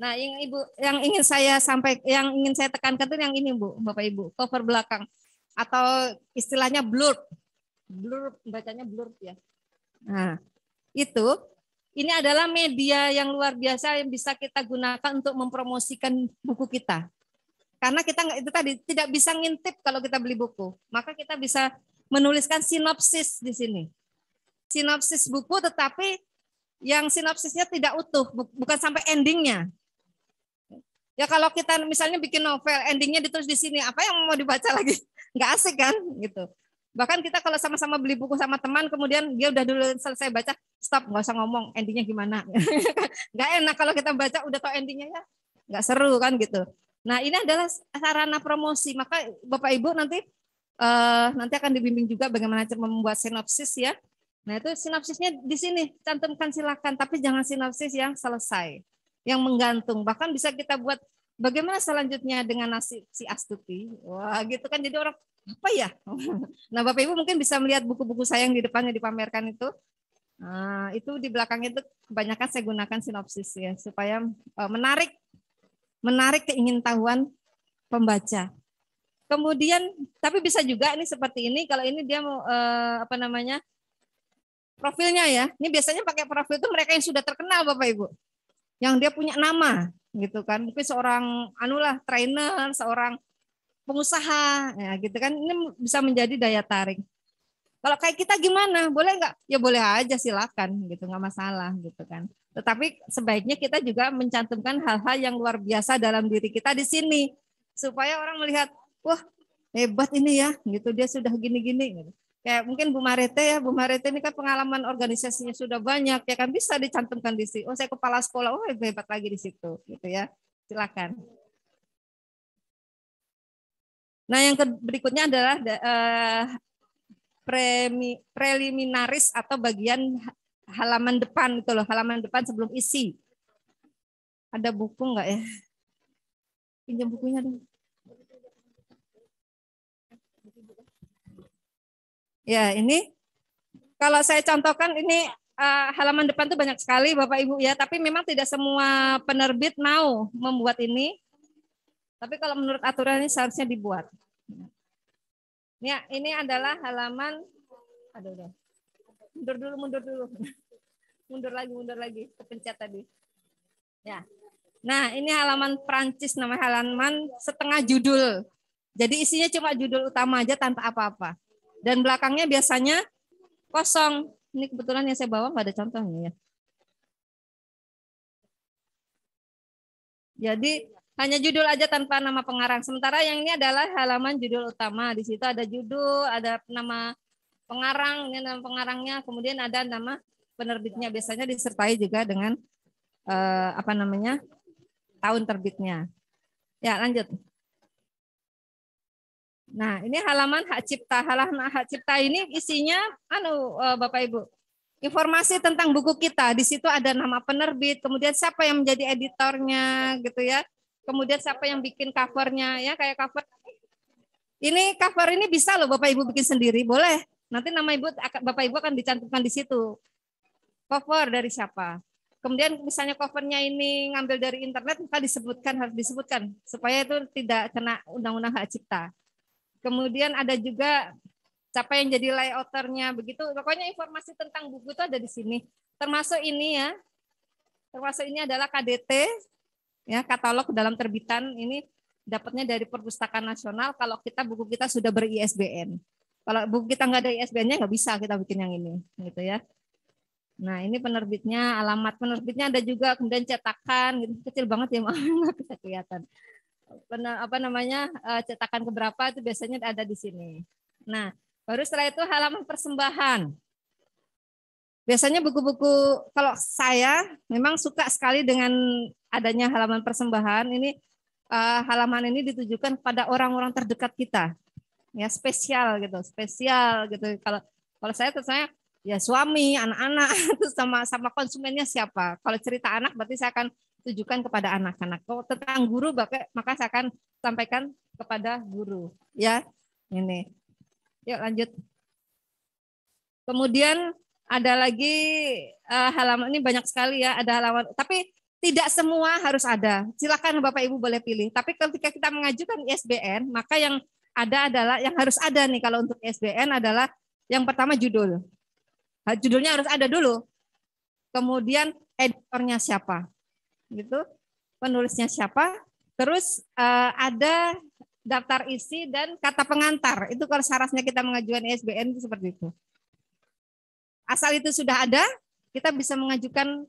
nah yang ibu yang ingin saya sampai yang ingin saya tekankan itu yang ini bu bapak ibu cover belakang atau istilahnya blur blur bacanya blur ya nah itu ini adalah media yang luar biasa yang bisa kita gunakan untuk mempromosikan buku kita karena kita nggak itu tadi tidak bisa ngintip kalau kita beli buku maka kita bisa menuliskan sinopsis di sini sinopsis buku tetapi yang sinopsisnya tidak utuh, bukan sampai endingnya. Ya kalau kita misalnya bikin novel, endingnya ditulis di sini, apa yang mau dibaca <laughs> lagi? Nggak asik kan? gitu. Bahkan kita kalau sama-sama beli buku sama teman, kemudian dia udah dulu selesai baca, stop, nggak usah ngomong endingnya gimana. <laughs> nggak enak kalau kita baca udah tau endingnya ya, nggak seru kan gitu. Nah ini adalah sarana promosi, maka Bapak Ibu nanti uh, nanti akan dibimbing juga bagaimana membuat sinopsis ya Nah itu sinopsisnya di sini cantumkan silakan, tapi jangan sinopsis yang selesai, yang menggantung. Bahkan bisa kita buat bagaimana selanjutnya dengan nasi si Astuti. Wah gitu kan jadi orang apa ya? <laughs> Nah Bapak Ibu mungkin bisa melihat buku-buku saya yang di depannya dipamerkan itu. Nah, itu di belakang itu kebanyakan saya gunakan sinopsis ya supaya eh, menarik menarik keingintahuan pembaca. Kemudian tapi bisa juga ini seperti ini kalau ini dia mau eh, apa namanya profilnya ya. Ini biasanya pakai profil itu mereka yang sudah terkenal Bapak Ibu. Yang dia punya nama gitu kan. Mungkin seorang anulah trainer, seorang pengusaha ya gitu kan. Ini bisa menjadi daya tarik. Kalau kayak kita gimana? Boleh nggak? Ya boleh aja silakan gitu, nggak masalah gitu kan. Tetapi sebaiknya kita juga mencantumkan hal-hal yang luar biasa dalam diri kita di sini supaya orang melihat, wah hebat ini ya, gitu dia sudah gini-gini. Gitu kayak mungkin Bu Marete ya, Bu Marete ini kan pengalaman organisasinya sudah banyak ya kan bisa dicantumkan di sini. Oh saya kepala sekolah, oh hebat lagi di situ gitu ya. Silakan. Nah yang berikutnya adalah eh, premi, preliminaris atau bagian halaman depan itu loh, halaman depan sebelum isi. Ada buku nggak ya? Pinjam bukunya dong. Ya, ini kalau saya contohkan ini uh, halaman depan tuh banyak sekali Bapak Ibu ya, tapi memang tidak semua penerbit mau membuat ini. Tapi kalau menurut aturan ini seharusnya dibuat. Ya, ini adalah halaman aduh, aduh. Mundur dulu, mundur dulu. <laughs> mundur lagi, mundur lagi, kepencet tadi. Ya. Nah, ini halaman Prancis namanya halaman setengah judul. Jadi isinya cuma judul utama aja tanpa apa-apa. Dan belakangnya biasanya kosong. Ini kebetulan yang saya bawa nggak ada contohnya ya. Jadi hanya judul aja tanpa nama pengarang. Sementara yang ini adalah halaman judul utama. Di situ ada judul, ada nama pengarang, ini nama pengarangnya, kemudian ada nama penerbitnya. Biasanya disertai juga dengan eh, apa namanya tahun terbitnya. Ya lanjut. Nah, ini halaman hak cipta. Halaman hak cipta ini isinya anu eh, Bapak Ibu, informasi tentang buku kita. Di situ ada nama penerbit, kemudian siapa yang menjadi editornya gitu ya. Kemudian siapa yang bikin covernya ya kayak cover. Ini cover ini bisa loh Bapak Ibu bikin sendiri, boleh. Nanti nama Ibu Bapak Ibu akan dicantumkan di situ. Cover dari siapa? Kemudian misalnya covernya ini ngambil dari internet maka disebutkan harus disebutkan supaya itu tidak kena undang-undang hak cipta. Kemudian ada juga siapa yang jadi layouternya begitu. Pokoknya informasi tentang buku itu ada di sini. Termasuk ini ya. Termasuk ini adalah KDT ya katalog dalam terbitan ini dapatnya dari perpustakaan nasional kalau kita buku kita sudah ber ISBN. Kalau buku kita nggak ada ISBN-nya nggak bisa kita bikin yang ini, gitu ya. Nah ini penerbitnya, alamat penerbitnya ada juga, kemudian cetakan, gitu. kecil banget ya <laughs> maaf nggak bisa kelihatan pernah apa namanya eh, cetakan keberapa itu biasanya ada di sini. Nah, baru setelah itu halaman persembahan. Biasanya buku-buku kalau saya memang suka sekali dengan adanya halaman persembahan. Ini eh, halaman ini ditujukan pada orang-orang terdekat kita. Ya, spesial gitu, spesial gitu. Kalau kalau saya terus saya ya suami, anak-anak, <laughs> terus sama sama konsumennya siapa. Kalau cerita anak berarti saya akan tujukan kepada anak-anak. Kalau oh, tentang guru maka saya akan sampaikan kepada guru ya. Ini. Yuk lanjut. Kemudian ada lagi uh, halaman ini banyak sekali ya, ada halaman tapi tidak semua harus ada. Silakan Bapak Ibu boleh pilih. Tapi ketika kita mengajukan ISBN, maka yang ada adalah yang harus ada nih kalau untuk ISBN adalah yang pertama judul. Judulnya harus ada dulu. Kemudian editornya siapa? gitu penulisnya siapa terus uh, ada daftar isi dan kata pengantar itu kalau syaratnya kita mengajukan ISBN e itu seperti itu asal itu sudah ada kita bisa mengajukan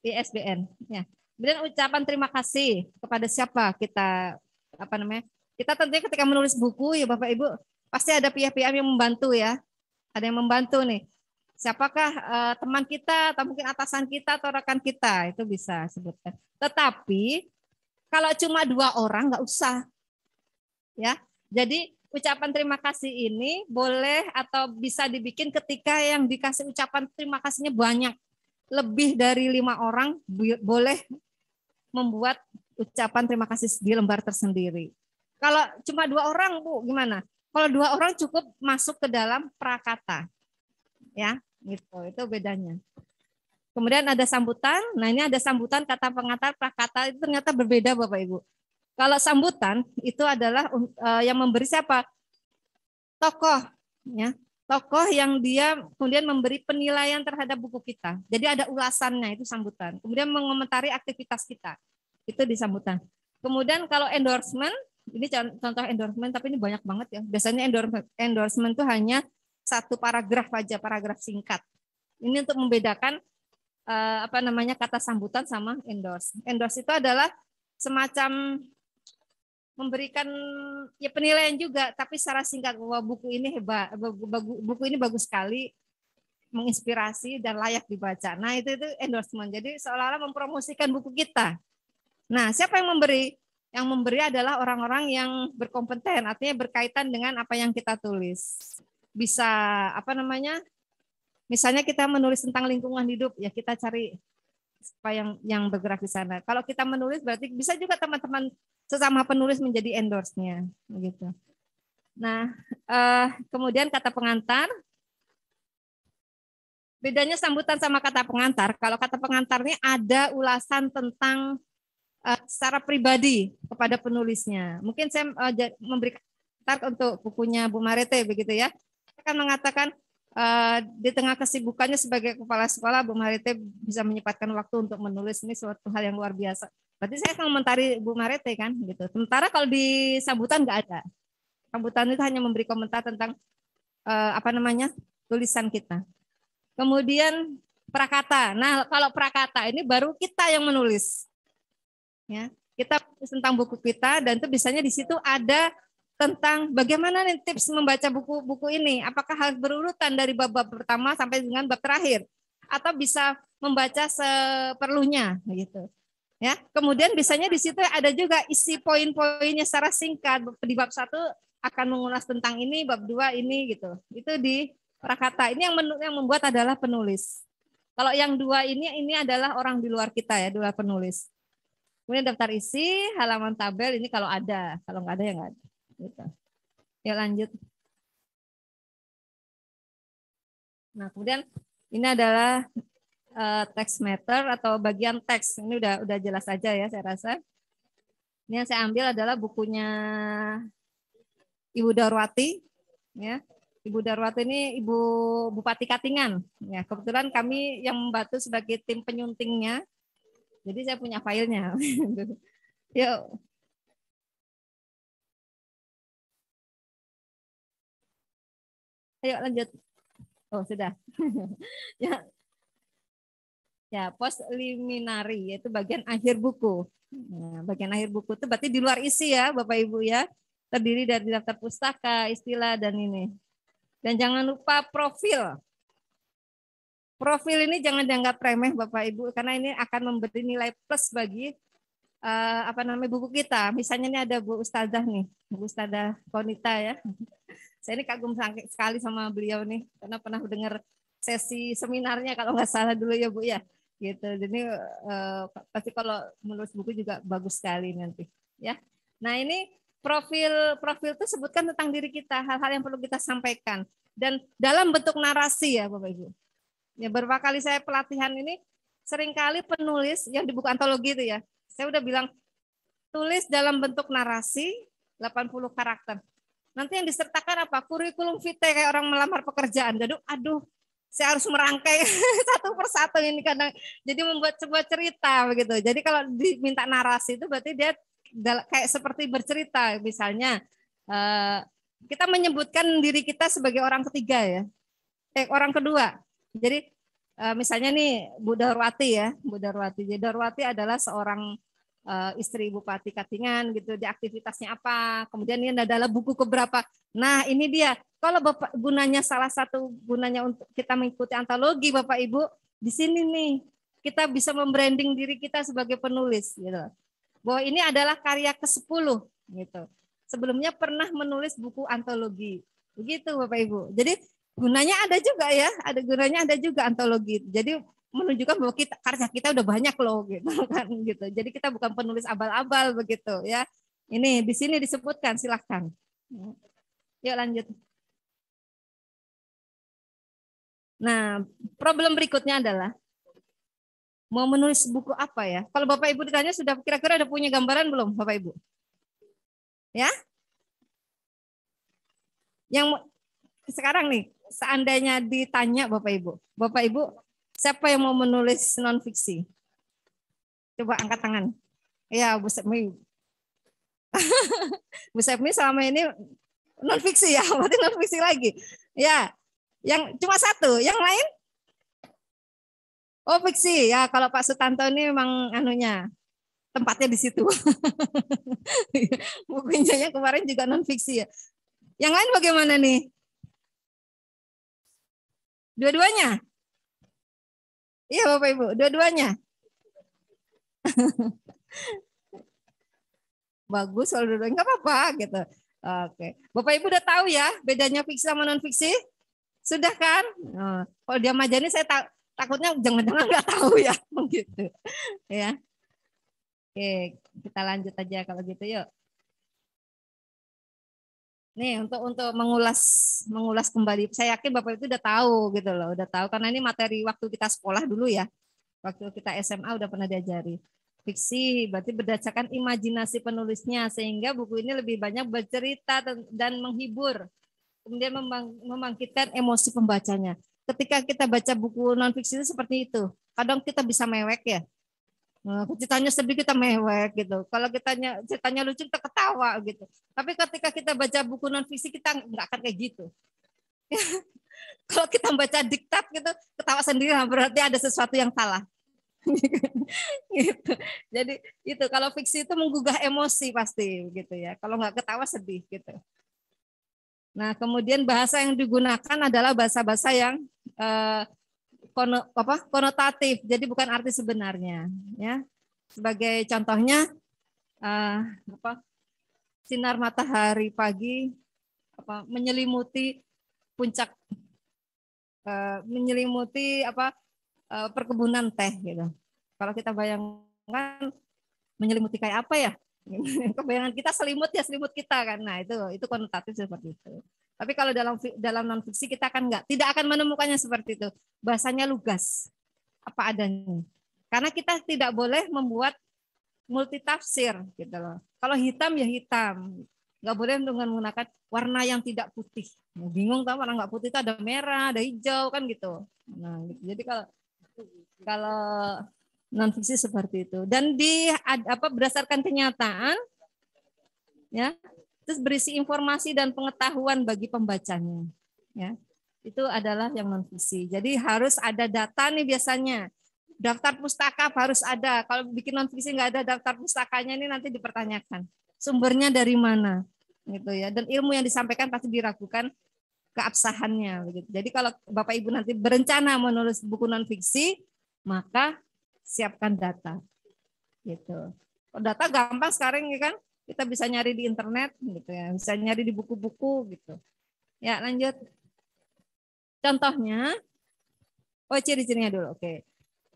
ISBN e ya kemudian ucapan terima kasih kepada siapa kita apa namanya kita tentunya ketika menulis buku ya Bapak Ibu pasti ada pihak-pihak yang membantu ya ada yang membantu nih siapakah uh, teman kita atau mungkin atasan kita atau rekan kita itu bisa sebutkan. Tetapi kalau cuma dua orang nggak usah. Ya. Jadi ucapan terima kasih ini boleh atau bisa dibikin ketika yang dikasih ucapan terima kasihnya banyak. Lebih dari lima orang boleh membuat ucapan terima kasih di lembar tersendiri. Kalau cuma dua orang, Bu, gimana? Kalau dua orang cukup masuk ke dalam prakata. Ya. Gitu, itu bedanya. Kemudian ada sambutan. Nah, ini ada sambutan kata pengantar prakata itu ternyata berbeda Bapak Ibu. Kalau sambutan itu adalah um, eh, yang memberi siapa? Tokoh, ya. Tokoh yang dia kemudian memberi penilaian terhadap buku kita. Jadi ada ulasannya itu sambutan. Kemudian mengomentari aktivitas kita. Itu disambutan. Kemudian kalau endorsement, ini contoh endorsement tapi ini banyak banget ya. Biasanya endorsement endorsement itu hanya satu paragraf aja, paragraf singkat. Ini untuk membedakan eh, apa namanya kata sambutan sama endorse. Endorse itu adalah semacam memberikan ya penilaian juga tapi secara singkat bahwa buku ini hebat buku ini bagus sekali menginspirasi dan layak dibaca. Nah, itu itu endorsement. Jadi seolah-olah mempromosikan buku kita. Nah, siapa yang memberi? Yang memberi adalah orang-orang yang berkompeten, artinya berkaitan dengan apa yang kita tulis bisa apa namanya? Misalnya kita menulis tentang lingkungan hidup ya kita cari apa yang yang bergerak di sana. Kalau kita menulis berarti bisa juga teman-teman sesama penulis menjadi endorse-nya begitu. Nah, eh, kemudian kata pengantar bedanya sambutan sama kata pengantar. Kalau kata pengantarnya ada ulasan tentang eh, secara pribadi kepada penulisnya. Mungkin saya eh, memberikan untuk bukunya Bu Marete begitu ya akan mengatakan uh, di tengah kesibukannya sebagai kepala sekolah Bu Marite bisa menyempatkan waktu untuk menulis ini suatu hal yang luar biasa. Berarti saya akan mentari Bu Marite kan gitu. Sementara kalau di sambutan nggak ada. Sambutan itu hanya memberi komentar tentang uh, apa namanya tulisan kita. Kemudian prakata. Nah, kalau prakata ini baru kita yang menulis. Ya, kita tentang buku kita dan itu biasanya di situ ada tentang bagaimana nih tips membaca buku-buku ini. Apakah harus berurutan dari bab-bab pertama sampai dengan bab terakhir, atau bisa membaca seperlunya gitu. Ya, kemudian biasanya di situ ada juga isi poin-poinnya secara singkat. Di bab satu akan mengulas tentang ini, bab dua ini gitu. Itu di Prakata. Ini yang yang membuat adalah penulis. Kalau yang dua ini ini adalah orang di luar kita ya, dua penulis. Kemudian daftar isi, halaman tabel ini kalau ada, kalau nggak ada ya nggak ada gitu. Ya lanjut. Nah kemudian ini adalah uh, text matter atau bagian teks. Ini udah udah jelas aja ya saya rasa. Ini yang saya ambil adalah bukunya Ibu Darwati ya. Ibu Darwati ini Ibu Bupati Katingan. Ya, kebetulan kami yang membantu sebagai tim penyuntingnya. Jadi saya punya filenya. <laughs> Yuk, ya, Ayo lanjut. Oh, sudah. <laughs> ya. Ya, post liminari yaitu bagian akhir buku. Nah, bagian akhir buku itu berarti di luar isi ya, Bapak Ibu ya. Terdiri dari daftar pustaka, istilah dan ini. Dan jangan lupa profil. Profil ini jangan dianggap remeh Bapak Ibu karena ini akan memberi nilai plus bagi eh, apa namanya buku kita. Misalnya ini ada Bu Ustazah nih, Bu Ustazah Konita ya. Saya ini kagum sekali sama beliau nih karena pernah dengar sesi seminarnya kalau nggak salah dulu ya Bu ya. Gitu. Jadi uh, pasti kalau menulis buku juga bagus sekali nanti ya. Nah, ini profil profil itu sebutkan tentang diri kita, hal-hal yang perlu kita sampaikan dan dalam bentuk narasi ya Bapak Ibu. Ya beberapa kali saya pelatihan ini seringkali penulis yang di buku antologi itu ya, saya udah bilang tulis dalam bentuk narasi 80 karakter. Nanti yang disertakan apa? Kurikulum vitae kayak orang melamar pekerjaan. Jadi aduh, saya harus merangkai <laughs> satu persatu ini kadang jadi membuat sebuah cerita begitu. Jadi kalau diminta narasi itu berarti dia kayak seperti bercerita misalnya eh, kita menyebutkan diri kita sebagai orang ketiga ya. Eh orang kedua. Jadi eh, misalnya nih Bu Darwati ya, Bu Darwati. Jadi Darwati adalah seorang uh, istri Bupati Katingan gitu di aktivitasnya apa kemudian ini adalah buku keberapa nah ini dia kalau bapak gunanya salah satu gunanya untuk kita mengikuti antologi bapak ibu di sini nih kita bisa membranding diri kita sebagai penulis gitu bahwa ini adalah karya ke 10 gitu sebelumnya pernah menulis buku antologi begitu bapak ibu jadi gunanya ada juga ya ada gunanya ada juga antologi jadi menunjukkan bahwa kita karya kita udah banyak loh <laughs> gitu kan gitu. Jadi kita bukan penulis abal-abal begitu ya. Ini di sini disebutkan silahkan. Yuk lanjut. Nah, problem berikutnya adalah mau menulis buku apa ya? Kalau Bapak Ibu ditanya sudah kira-kira ada punya gambaran belum Bapak Ibu? Ya? Yang sekarang nih, seandainya ditanya Bapak Ibu, Bapak Ibu Siapa yang mau menulis non fiksi? Coba angkat tangan. Ya, Bu Sepmi. <laughs> Bu Sepmi selama ini non fiksi ya, <laughs> berarti non fiksi lagi. Ya, yang cuma satu, yang lain? Oh fiksi ya, kalau Pak Sutanto ini memang anunya tempatnya di situ. <laughs> Bukunya kemarin juga non fiksi ya. Yang lain bagaimana nih? Dua-duanya? Iya Bapak Ibu, dua-duanya. Bagus kalau dua-duanya, nggak apa-apa gitu. Oke, Bapak Ibu udah tahu ya bedanya fiksi sama non fiksi? Sudah kan? Nah, kalau dia majani saya tak, takutnya jangan-jangan nggak tahu ya, <laughs> gitu. Ya. Oke, kita lanjut aja kalau gitu yuk. Nih untuk untuk mengulas mengulas kembali. Saya yakin Bapak itu udah tahu gitu loh, udah tahu karena ini materi waktu kita sekolah dulu ya. Waktu kita SMA udah pernah diajari. Fiksi berarti berdasarkan imajinasi penulisnya sehingga buku ini lebih banyak bercerita dan menghibur. Kemudian membangkitkan emosi pembacanya. Ketika kita baca buku non fiksi itu seperti itu. Kadang kita bisa mewek ya. Nah, eh, ceritanya sedih kita mewek gitu. Kalau kita ceritanya lucu kita ketawa gitu. Tapi ketika kita baca buku non fiksi kita nggak akan kayak gitu. <laughs> Kalau kita baca diktat gitu ketawa sendiri ah, berarti ada sesuatu yang salah. <laughs> gitu. Jadi itu kalau fiksi itu menggugah emosi pasti gitu ya. Kalau nggak ketawa sedih gitu. Nah kemudian bahasa yang digunakan adalah bahasa-bahasa yang eh, kono, apa, konotatif, jadi bukan arti sebenarnya. Ya, sebagai contohnya uh, apa, sinar matahari pagi apa, menyelimuti puncak, uh, menyelimuti apa uh, perkebunan teh gitu. Kalau kita bayangkan menyelimuti kayak apa ya? <laughs> Kebayangan kita selimut ya selimut kita kan. Nah itu itu konotatif seperti itu. Tapi kalau dalam dalam non fiksi kita akan nggak tidak akan menemukannya seperti itu. Bahasanya lugas apa adanya. Karena kita tidak boleh membuat multitafsir gitu loh. Kalau hitam ya hitam. Nggak boleh dengan menggunakan warna yang tidak putih. Nah, bingung tahu warna nggak putih itu ada merah, ada hijau kan gitu. Nah, gitu. jadi kalau kalau non fiksi seperti itu dan di apa berdasarkan kenyataan ya terus berisi informasi dan pengetahuan bagi pembacanya. Ya, itu adalah yang non visi. Jadi harus ada data nih biasanya. Daftar pustaka harus ada. Kalau bikin non visi nggak ada daftar pustakanya ini nanti dipertanyakan. Sumbernya dari mana, gitu ya. Dan ilmu yang disampaikan pasti diragukan keabsahannya. Jadi kalau bapak ibu nanti berencana menulis buku non fiksi, maka siapkan data, gitu. Data gampang sekarang ya kan kita bisa nyari di internet gitu ya, bisa nyari di buku-buku gitu. Ya, lanjut. Contohnya oh ciri-cirinya dulu. Oke.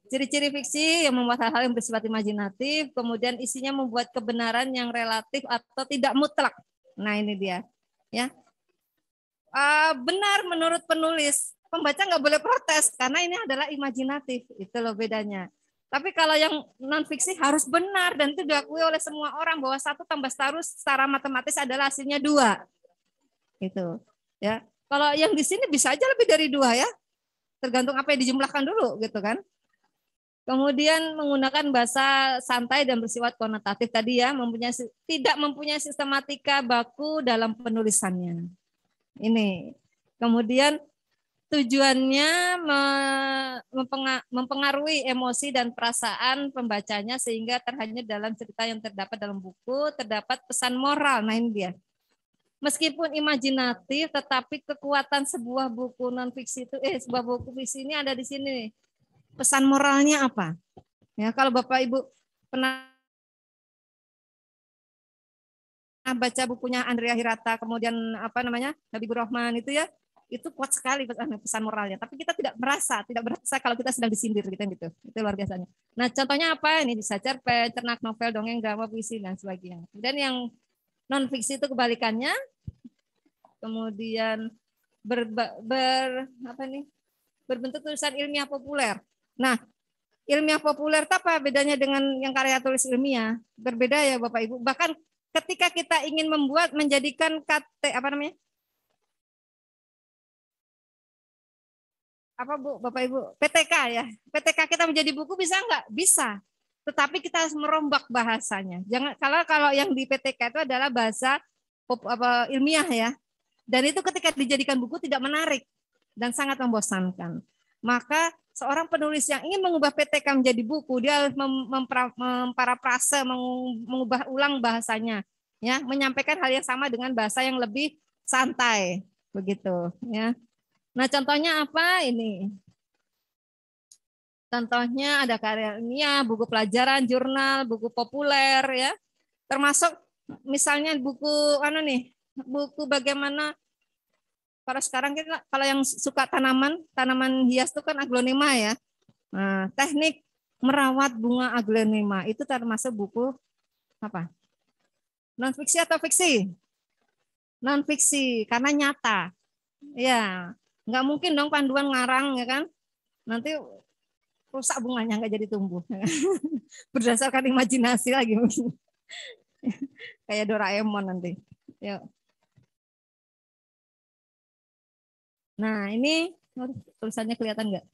Ciri-ciri fiksi yang membuat hal-hal yang bersifat imajinatif, kemudian isinya membuat kebenaran yang relatif atau tidak mutlak. Nah, ini dia. Ya. Uh, benar menurut penulis, pembaca nggak boleh protes karena ini adalah imajinatif. Itu loh bedanya. Tapi kalau yang non fiksi harus benar dan itu diakui oleh semua orang bahwa satu tambah satu secara matematis adalah hasilnya dua. Gitu. Ya. Kalau yang di sini bisa aja lebih dari dua ya. Tergantung apa yang dijumlahkan dulu gitu kan. Kemudian menggunakan bahasa santai dan bersifat konotatif tadi ya, mempunyai tidak mempunyai sistematika baku dalam penulisannya. Ini. Kemudian tujuannya mempengaruhi emosi dan perasaan pembacanya sehingga terhanyut dalam cerita yang terdapat dalam buku terdapat pesan moral nah ini dia meskipun imajinatif tetapi kekuatan sebuah buku non fiksi itu eh sebuah buku fiksi ini ada di sini pesan moralnya apa ya kalau bapak ibu pernah baca bukunya Andrea Hirata kemudian apa namanya Habibur Rahman itu ya itu kuat sekali pesan, eh, pesan moralnya. Tapi kita tidak merasa, tidak merasa kalau kita sedang disindir gitu gitu. Itu luar biasanya. Nah, contohnya apa? Ini bisa cerpen, ternak novel, dongeng, drama, puisi dan sebagainya. Kemudian yang non fiksi itu kebalikannya. Kemudian ber, ber apa nih? Berbentuk tulisan ilmiah populer. Nah, ilmiah populer apa bedanya dengan yang karya tulis ilmiah? Berbeda ya Bapak Ibu. Bahkan ketika kita ingin membuat menjadikan kata apa namanya? apa Bu, Bapak Ibu, PTK ya. PTK kita menjadi buku bisa enggak? Bisa. Tetapi kita harus merombak bahasanya. Jangan kalau kalau yang di PTK itu adalah bahasa apa, ilmiah ya. Dan itu ketika dijadikan buku tidak menarik dan sangat membosankan. Maka seorang penulis yang ingin mengubah PTK menjadi buku, dia harus memparafrase, mengubah ulang bahasanya, ya, menyampaikan hal yang sama dengan bahasa yang lebih santai, begitu, ya. Nah, contohnya apa ini? Contohnya ada karya ilmiah, buku pelajaran, jurnal, buku populer ya. Termasuk misalnya buku anu nih, buku bagaimana kalau sekarang kita kalau yang suka tanaman, tanaman hias itu kan aglonema ya. Nah, teknik merawat bunga aglonema itu termasuk buku apa non fiksi atau fiksi non fiksi karena nyata ya nggak mungkin dong panduan ngarang ya kan nanti rusak bunganya nggak jadi tumbuh ya kan? <laughs> berdasarkan imajinasi lagi <laughs> kayak Doraemon nanti yuk ya. nah ini oh, tulisannya kelihatan nggak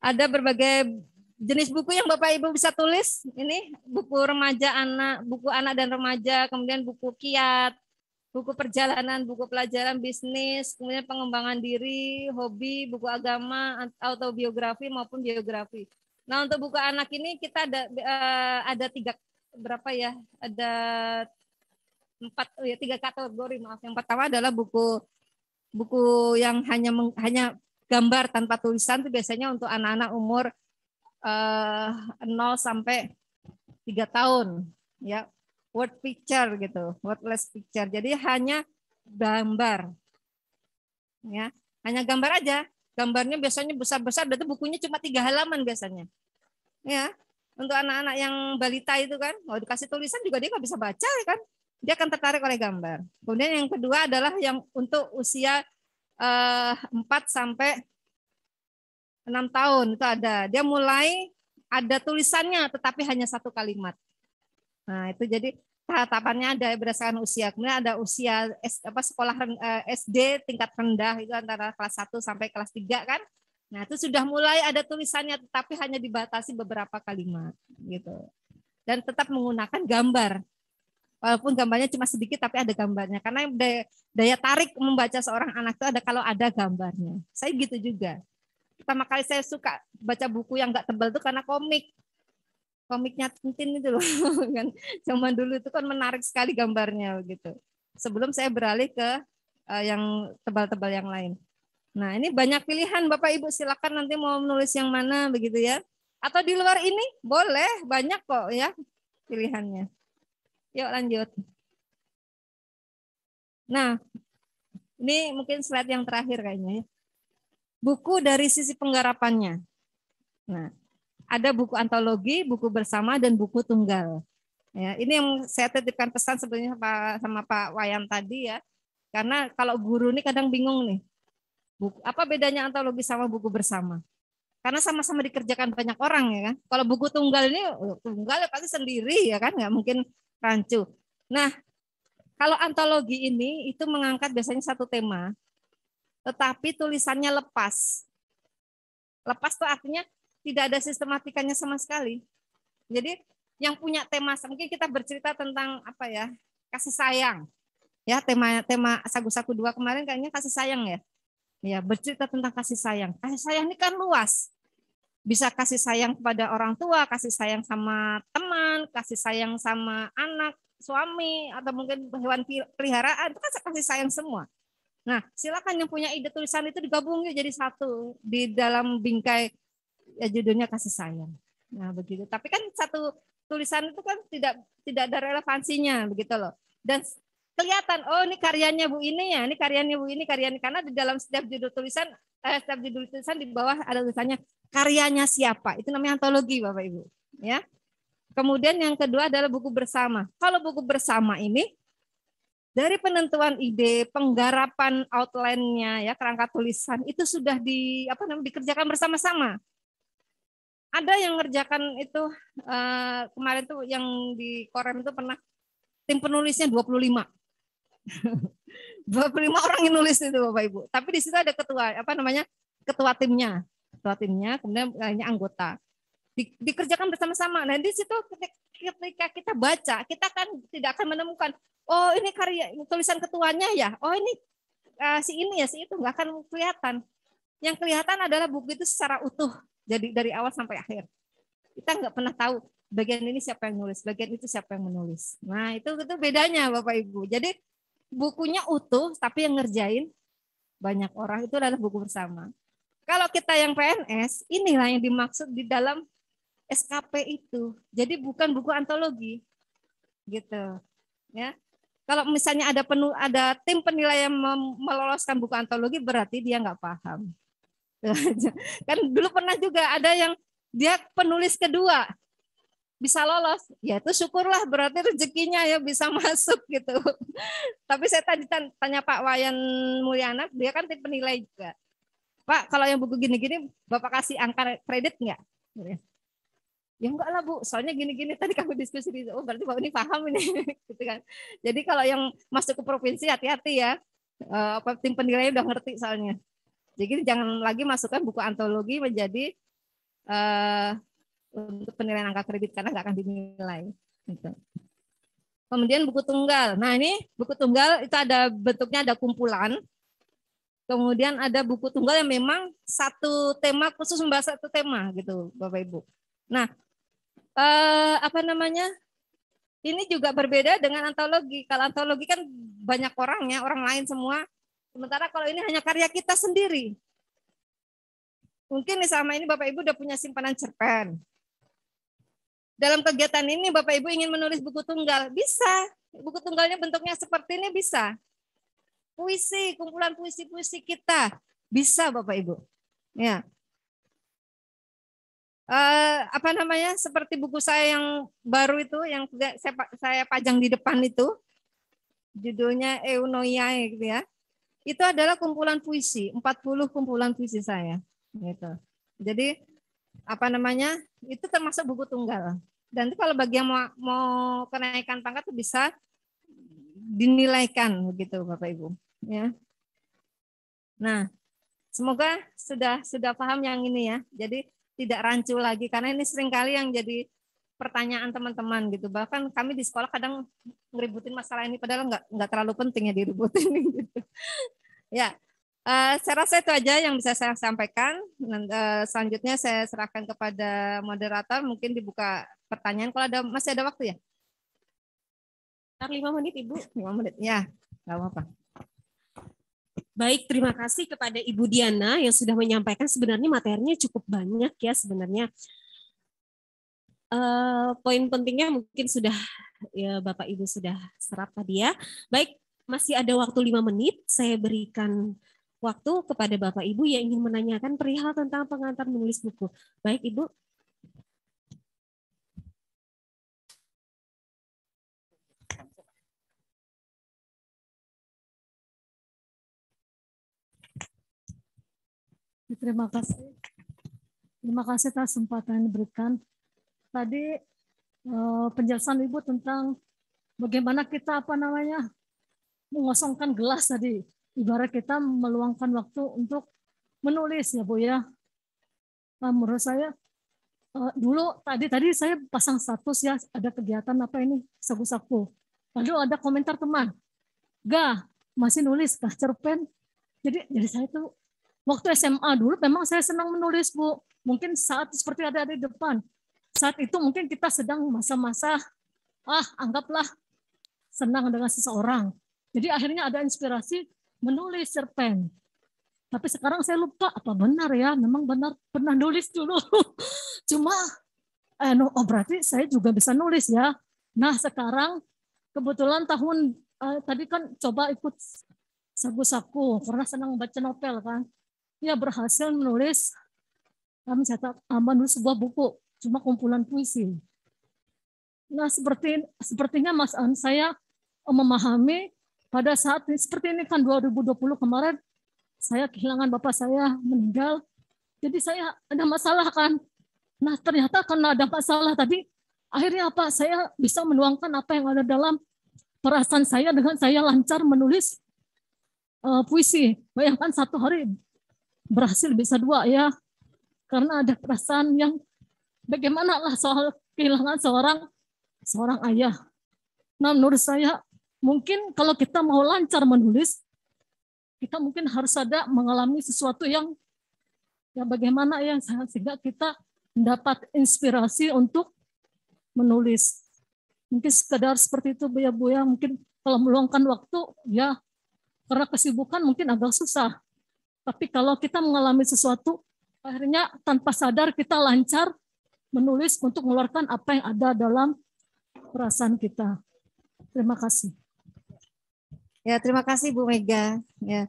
ada berbagai jenis buku yang Bapak Ibu bisa tulis ini buku remaja anak buku anak dan remaja kemudian buku kiat buku perjalanan, buku pelajaran bisnis, kemudian pengembangan diri, hobi, buku agama, autobiografi maupun biografi. Nah untuk buku anak ini kita ada eh, ada tiga berapa ya? Ada empat oh ya tiga kategori maaf. Yang pertama adalah buku buku yang hanya meng, hanya gambar tanpa tulisan itu biasanya untuk anak-anak umur uh, eh, 0 sampai 3 tahun ya word picture gitu, wordless picture. Jadi hanya gambar. Ya, hanya gambar aja. Gambarnya biasanya besar-besar, berarti bukunya cuma tiga halaman biasanya. Ya, untuk anak-anak yang balita itu kan, mau dikasih tulisan juga dia nggak bisa baca ya kan, dia akan tertarik oleh gambar. Kemudian yang kedua adalah yang untuk usia eh, 4 sampai 6 tahun itu ada. Dia mulai ada tulisannya tetapi hanya satu kalimat. Nah, itu jadi tahapannya ada berdasarkan usia. Kemudian ada usia apa sekolah eh, SD tingkat rendah itu antara kelas 1 sampai kelas 3 kan. Nah, itu sudah mulai ada tulisannya tetapi hanya dibatasi beberapa kalimat gitu. Dan tetap menggunakan gambar. Walaupun gambarnya cuma sedikit tapi ada gambarnya karena daya, daya tarik membaca seorang anak itu ada kalau ada gambarnya. Saya gitu juga. Pertama kali saya suka baca buku yang enggak tebal itu karena komik komiknya Tintin itu loh <laughs> kan zaman dulu itu kan menarik sekali gambarnya gitu sebelum saya beralih ke uh, yang tebal-tebal yang lain nah ini banyak pilihan bapak ibu silakan nanti mau menulis yang mana begitu ya atau di luar ini boleh banyak kok ya pilihannya yuk lanjut nah ini mungkin slide yang terakhir kayaknya ya buku dari sisi penggarapannya nah ada buku antologi, buku bersama dan buku tunggal. Ya, ini yang saya titipkan pesan sebenarnya sama, sama Pak Wayan tadi ya. Karena kalau guru ini kadang bingung nih. Buku, apa bedanya antologi sama buku bersama? Karena sama-sama dikerjakan banyak orang ya kan. Kalau buku tunggal ini oh, tunggal ya pasti sendiri ya kan, nggak mungkin rancu. Nah, kalau antologi ini itu mengangkat biasanya satu tema, tetapi tulisannya lepas. Lepas tuh artinya tidak ada sistematikanya sama sekali. Jadi yang punya tema mungkin kita bercerita tentang apa ya kasih sayang ya tema tema sagu saku dua kemarin kayaknya kasih sayang ya ya bercerita tentang kasih sayang kasih sayang ini kan luas bisa kasih sayang kepada orang tua kasih sayang sama teman kasih sayang sama anak suami atau mungkin hewan peliharaan itu kan kasih sayang semua nah silakan yang punya ide tulisan itu digabung jadi satu di dalam bingkai ya judulnya kasih sayang. Nah, begitu. Tapi kan satu tulisan itu kan tidak tidak ada relevansinya begitu loh. Dan kelihatan oh ini karyanya Bu ini ya, ini karyanya Bu ini, karyanya karena di dalam setiap judul tulisan eh, setiap judul tulisan di bawah ada tulisannya karyanya siapa. Itu namanya antologi Bapak Ibu, ya. Kemudian yang kedua adalah buku bersama. Kalau buku bersama ini dari penentuan ide, penggarapan outline-nya ya, kerangka tulisan itu sudah di apa namanya dikerjakan bersama-sama ada yang ngerjakan itu uh, kemarin tuh yang di Korem itu pernah tim penulisnya 25. 25 <laughs> orang yang nulis itu Bapak Ibu. Tapi di situ ada ketua apa namanya? ketua timnya. Ketua timnya kemudian hanya eh, anggota. Di, dikerjakan bersama-sama. Nah, di situ ketika kita baca, kita kan tidak akan menemukan oh ini karya tulisan ketuanya ya. Oh ini uh, si ini ya, si itu nggak akan kelihatan. Yang kelihatan adalah buku itu secara utuh jadi dari awal sampai akhir. Kita nggak pernah tahu bagian ini siapa yang nulis, bagian itu siapa yang menulis. Nah, itu itu bedanya Bapak Ibu. Jadi bukunya utuh tapi yang ngerjain banyak orang itu adalah buku bersama. Kalau kita yang PNS, inilah yang dimaksud di dalam SKP itu. Jadi bukan buku antologi. Gitu. Ya. Kalau misalnya ada penuh ada tim penilaian meloloskan buku antologi berarti dia nggak paham. <laughs> kan dulu pernah juga ada yang dia penulis kedua bisa lolos ya itu syukurlah berarti rezekinya ya bisa <laughs> masuk gitu tapi saya tadi tanya Pak Wayan Mulyana dia kan tim penilai juga Pak kalau yang buku gini-gini Bapak kasih angka kredit nggak ya enggak lah Bu soalnya gini-gini tadi kami diskusi di oh berarti Bapak ini paham ini <laughs> gitu kan jadi kalau yang masuk ke provinsi hati-hati ya eh, apa tim penilai udah ngerti soalnya jadi jangan lagi masukkan buku antologi menjadi uh, untuk penilaian angka kredit karena nggak akan dinilai. Gitu. Kemudian buku tunggal. Nah ini buku tunggal itu ada bentuknya ada kumpulan. Kemudian ada buku tunggal yang memang satu tema khusus membahas satu tema gitu Bapak Ibu. Nah uh, apa namanya? Ini juga berbeda dengan antologi. Kalau antologi kan banyak orangnya, orang lain semua Sementara kalau ini hanya karya kita sendiri. Mungkin sama ini Bapak Ibu udah punya simpanan cerpen. Dalam kegiatan ini Bapak Ibu ingin menulis buku tunggal, bisa. Buku tunggalnya bentuknya seperti ini bisa. Puisi, kumpulan puisi-puisi kita bisa Bapak Ibu. Ya. Uh, apa namanya seperti buku saya yang baru itu yang saya, saya pajang di depan itu judulnya Eunoia gitu ya itu adalah kumpulan puisi, 40 kumpulan puisi saya. Gitu. Jadi apa namanya? Itu termasuk buku tunggal. Dan itu kalau bagi yang mau, mau kenaikan pangkat itu bisa dinilaikan begitu Bapak Ibu, ya. Nah, semoga sudah sudah paham yang ini ya. Jadi tidak rancu lagi karena ini seringkali yang jadi pertanyaan teman-teman gitu. Bahkan kami di sekolah kadang ngeributin masalah ini padahal nggak nggak terlalu penting ya diributin <laughs> gitu. ya, uh, saya rasa itu aja yang bisa saya sampaikan. Uh, selanjutnya saya serahkan kepada moderator mungkin dibuka pertanyaan kalau ada masih ada waktu ya. Sekitar lima menit Ibu. <laughs> Lima menit ya, nggak apa-apa. Baik, terima kasih kepada Ibu Diana yang sudah menyampaikan sebenarnya materinya cukup banyak ya sebenarnya. Uh, poin pentingnya mungkin sudah ya Bapak Ibu sudah serap tadi ya. Baik, masih ada waktu lima menit. Saya berikan waktu kepada Bapak Ibu yang ingin menanyakan perihal tentang pengantar menulis buku. Baik, Ibu. Terima kasih. Terima kasih atas kesempatan yang diberikan. Tadi Eh, penjelasan Ibu tentang bagaimana kita apa namanya mengosongkan gelas tadi. Ibarat kita meluangkan waktu untuk menulis ya Bu ya. Nah, menurut saya eh, dulu tadi tadi saya pasang status ya ada kegiatan apa ini saku-saku. Lalu ada komentar teman. ga masih nulis kah cerpen? Jadi jadi saya tuh waktu SMA dulu memang saya senang menulis Bu. Mungkin saat seperti ada di depan saat itu mungkin kita sedang masa-masa, ah anggaplah senang dengan seseorang. Jadi akhirnya ada inspirasi menulis cerpen. Tapi sekarang saya lupa apa benar ya, memang benar pernah nulis dulu. <laughs> Cuma eh, no, oh berarti saya juga bisa nulis ya. Nah sekarang kebetulan tahun eh, tadi kan coba ikut saku-saku pernah senang baca novel kan. Ya berhasil menulis kami catat aman sebuah buku cuma kumpulan puisi. Nah, seperti sepertinya Mas An saya eh, memahami pada saat ini, seperti ini kan 2020 kemarin saya kehilangan bapak saya meninggal. Jadi saya ada masalah kan. Nah, ternyata karena ada masalah tadi akhirnya apa? Saya bisa menuangkan apa yang ada dalam perasaan saya dengan saya lancar menulis uh, puisi. Bayangkan satu hari berhasil bisa dua ya. Karena ada perasaan yang bagaimana lah soal kehilangan seorang seorang ayah. Nah, menurut saya mungkin kalau kita mau lancar menulis, kita mungkin harus ada mengalami sesuatu yang ya bagaimana ya sehingga kita mendapat inspirasi untuk menulis. Mungkin sekedar seperti itu Bu ya Bu ya, mungkin kalau meluangkan waktu ya karena kesibukan mungkin agak susah. Tapi kalau kita mengalami sesuatu, akhirnya tanpa sadar kita lancar menulis untuk mengeluarkan apa yang ada dalam perasaan kita. Terima kasih. Ya, terima kasih Bu Mega. Ya.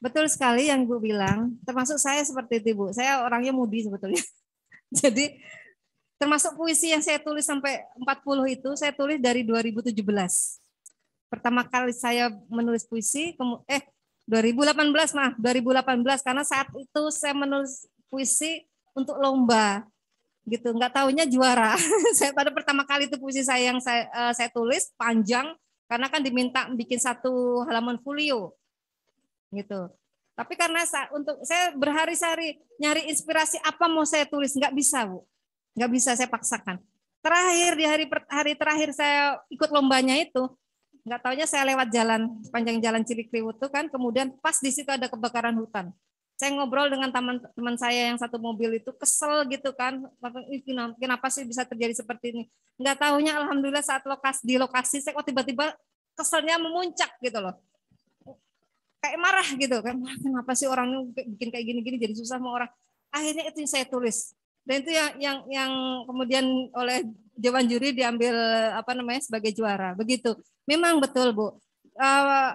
Betul sekali yang Bu bilang, termasuk saya seperti itu Bu. Saya orangnya mudi sebetulnya. <laughs> Jadi termasuk puisi yang saya tulis sampai 40 itu saya tulis dari 2017. Pertama kali saya menulis puisi eh 2018 maaf, 2018 karena saat itu saya menulis puisi untuk lomba gitu nggak taunya juara <laughs> saya pada pertama kali itu puisi saya yang saya, uh, saya tulis panjang karena kan diminta bikin satu halaman folio gitu tapi karena saya, untuk saya berhari-hari nyari inspirasi apa mau saya tulis nggak bisa bu nggak bisa saya paksakan terakhir di hari hari terakhir saya ikut lombanya itu nggak taunya saya lewat jalan panjang jalan Cilikriwut itu kan kemudian pas di situ ada kebakaran hutan saya ngobrol dengan teman-teman saya yang satu mobil itu kesel gitu kan kenapa sih bisa terjadi seperti ini nggak tahunya alhamdulillah saat lokasi di lokasi saya kok tiba-tiba keselnya memuncak gitu loh kayak marah gitu kan kenapa sih orangnya bikin kayak gini-gini jadi susah mau orang akhirnya itu yang saya tulis dan itu yang yang yang kemudian oleh dewan juri diambil apa namanya sebagai juara begitu memang betul bu uh,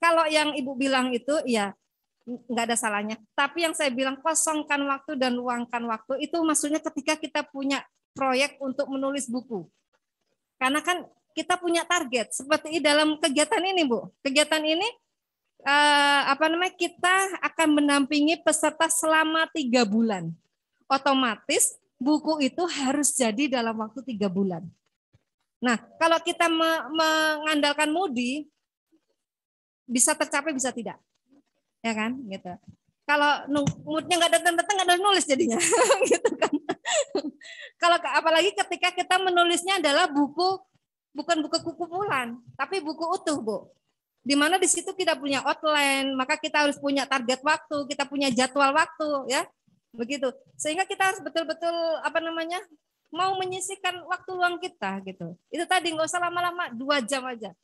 kalau yang ibu bilang itu iya nggak ada salahnya. Tapi yang saya bilang kosongkan waktu dan luangkan waktu itu maksudnya ketika kita punya proyek untuk menulis buku. Karena kan kita punya target seperti dalam kegiatan ini, Bu. Kegiatan ini eh, apa namanya kita akan menampingi peserta selama tiga bulan. Otomatis buku itu harus jadi dalam waktu tiga bulan. Nah, kalau kita mengandalkan mudi, bisa tercapai, bisa tidak ya kan gitu kalau moodnya nggak datang datang nggak ada nulis jadinya <laughs> gitu kan kalau apalagi ketika kita menulisnya adalah buku bukan buku kumpulan tapi buku utuh bu di mana di situ kita punya outline maka kita harus punya target waktu kita punya jadwal waktu ya begitu sehingga kita harus betul-betul apa namanya mau menyisihkan waktu luang kita gitu itu tadi nggak usah lama-lama dua jam aja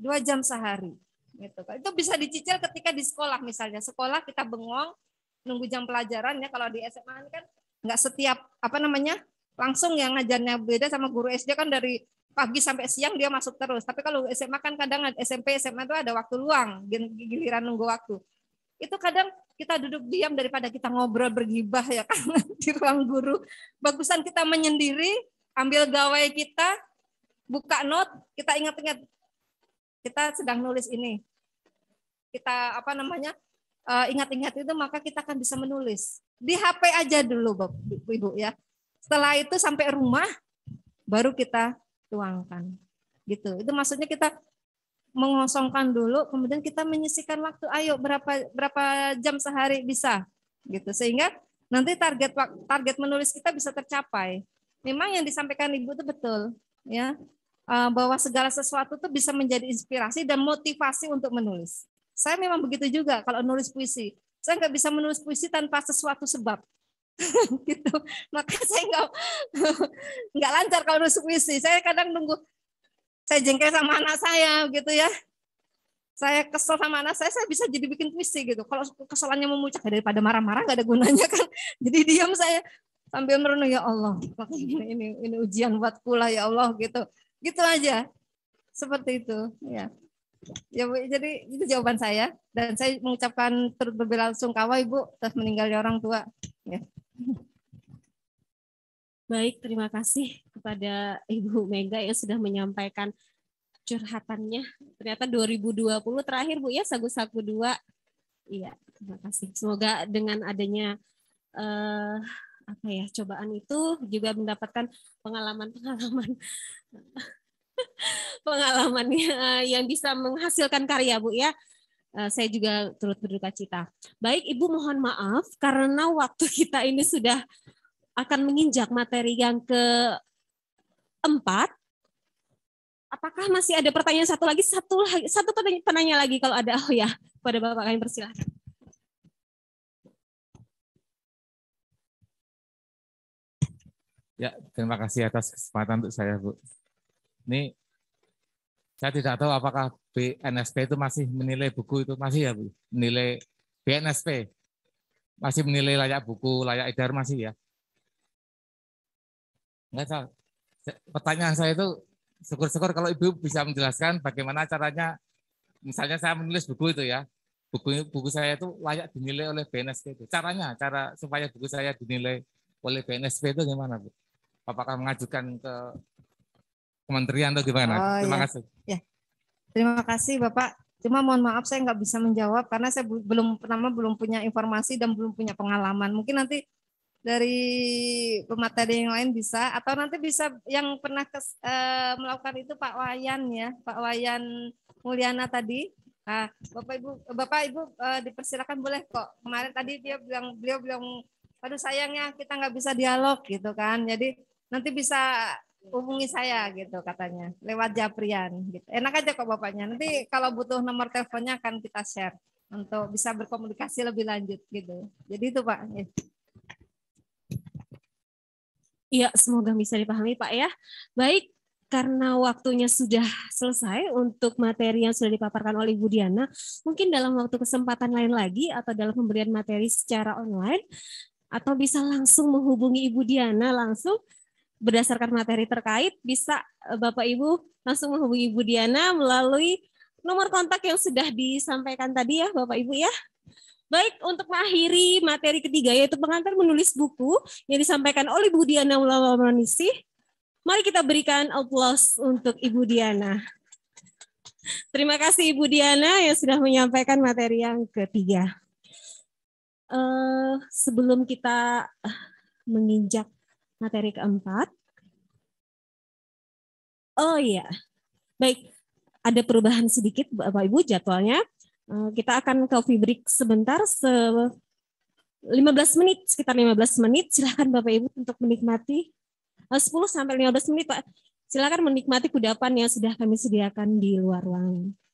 dua jam sehari gitu kan. Itu bisa dicicil ketika di sekolah misalnya. Sekolah kita bengong nunggu jam pelajaran ya kalau di SMA kan nggak setiap apa namanya langsung yang ngajarnya beda sama guru SD kan dari pagi sampai siang dia masuk terus. Tapi kalau SMA kan kadang SMP SMA itu ada waktu luang, giliran nunggu waktu. Itu kadang kita duduk diam daripada kita ngobrol bergibah ya kan <laughs> di ruang guru. Bagusan kita menyendiri, ambil gawai kita, buka not, kita ingat-ingat kita sedang nulis ini kita apa namanya eh, ingat-ingat itu maka kita akan bisa menulis di HP aja dulu Bapak Ibu ya setelah itu sampai rumah baru kita tuangkan gitu itu maksudnya kita mengosongkan dulu kemudian kita menyisikan waktu ayo berapa berapa jam sehari bisa gitu sehingga nanti target target menulis kita bisa tercapai memang yang disampaikan ibu itu betul ya Eh, bahwa segala sesuatu itu bisa menjadi inspirasi dan motivasi untuk menulis. Saya memang begitu juga kalau nulis puisi. Saya nggak bisa menulis puisi tanpa sesuatu sebab. <laughs> gitu. Maka saya nggak <laughs> nggak lancar kalau nulis puisi. Saya kadang nunggu saya jengkel sama anak saya gitu ya saya kesel sama anak saya, saya bisa jadi bikin puisi gitu. Kalau keselannya memuncak ya daripada marah-marah nggak ada gunanya <laughs> kan. Jadi diam saya sambil merenung ya Allah, ini ini, ini ujian buat lah ya Allah gitu. Gitu aja. Seperti itu, ya. Ya, Bu, jadi itu jawaban saya dan saya mengucapkan turut berbelasungkawa Ibu atas meninggalnya orang tua. Ya. Baik, terima kasih kepada Ibu Mega yang sudah menyampaikan curhatannya. Ternyata 2020 terakhir Bu ya sagu-sagu dua. Iya, terima kasih. Semoga dengan adanya eh, apa ya cobaan itu juga mendapatkan pengalaman-pengalaman <laughs> pengalaman yang bisa menghasilkan karya Bu ya. Eh, saya juga turut berduka cita. Baik Ibu mohon maaf karena waktu <laughs> kita ini sudah akan menginjak materi yang ke empat. Apakah masih ada pertanyaan satu lagi? Satu satu pertanyaan lagi kalau ada. Oh ya, pada Bapak kami persilahkan. Ya, terima kasih atas kesempatan untuk saya, Bu. Ini saya tidak tahu apakah BNSP itu masih menilai buku itu masih ya, Bu. Menilai BNSP masih menilai layak buku, layak edar masih ya. Enggak tahu. Pertanyaan saya itu syukur-syukur kalau Ibu bisa menjelaskan bagaimana caranya misalnya saya menulis buku itu ya. Buku buku saya itu layak dinilai oleh BNSP itu. Caranya cara supaya buku saya dinilai oleh BNSP itu gimana, Bu? apakah mengajukan ke kementerian atau gimana? Oh, Terima ya. kasih. Ya. Terima kasih Bapak. Cuma mohon maaf saya nggak bisa menjawab karena saya belum pertama belum punya informasi dan belum punya pengalaman. Mungkin nanti dari pemateri yang lain bisa atau nanti bisa yang pernah kes, e, melakukan itu Pak Wayan ya, Pak Wayan Mulyana tadi. Nah, Bapak Ibu Bapak Ibu e, dipersilakan boleh kok. Kemarin tadi dia bilang beliau bilang aduh sayangnya kita nggak bisa dialog gitu kan. Jadi nanti bisa hubungi saya gitu katanya lewat Japrian gitu. Enak aja kok bapaknya. Nanti kalau butuh nomor teleponnya akan kita share untuk bisa berkomunikasi lebih lanjut gitu. Jadi itu Pak. Iya, semoga bisa dipahami Pak ya. Baik, karena waktunya sudah selesai untuk materi yang sudah dipaparkan oleh Ibu Diana, mungkin dalam waktu kesempatan lain lagi atau dalam pemberian materi secara online, atau bisa langsung menghubungi Ibu Diana langsung berdasarkan materi terkait bisa eh, Bapak Ibu langsung menghubungi Ibu Diana melalui nomor kontak yang sudah disampaikan tadi ya Bapak Ibu ya. Baik, untuk mengakhiri materi ketiga yaitu pengantar menulis buku yang disampaikan oleh Ibu Diana Mulawamanisi. Mari kita berikan aplaus untuk Ibu Diana. Terima kasih Ibu Diana yang sudah menyampaikan materi yang ketiga. Uh, sebelum kita eh, menginjak materi keempat. Oh iya, baik. Ada perubahan sedikit, Bapak Ibu, jadwalnya. Eh, kita akan ke break sebentar, se 15 menit, sekitar 15 menit. Silakan Bapak Ibu untuk menikmati 10 eh, sampai 15 menit, Pak. Silakan menikmati kudapan yang sudah kami sediakan di luar ruangan.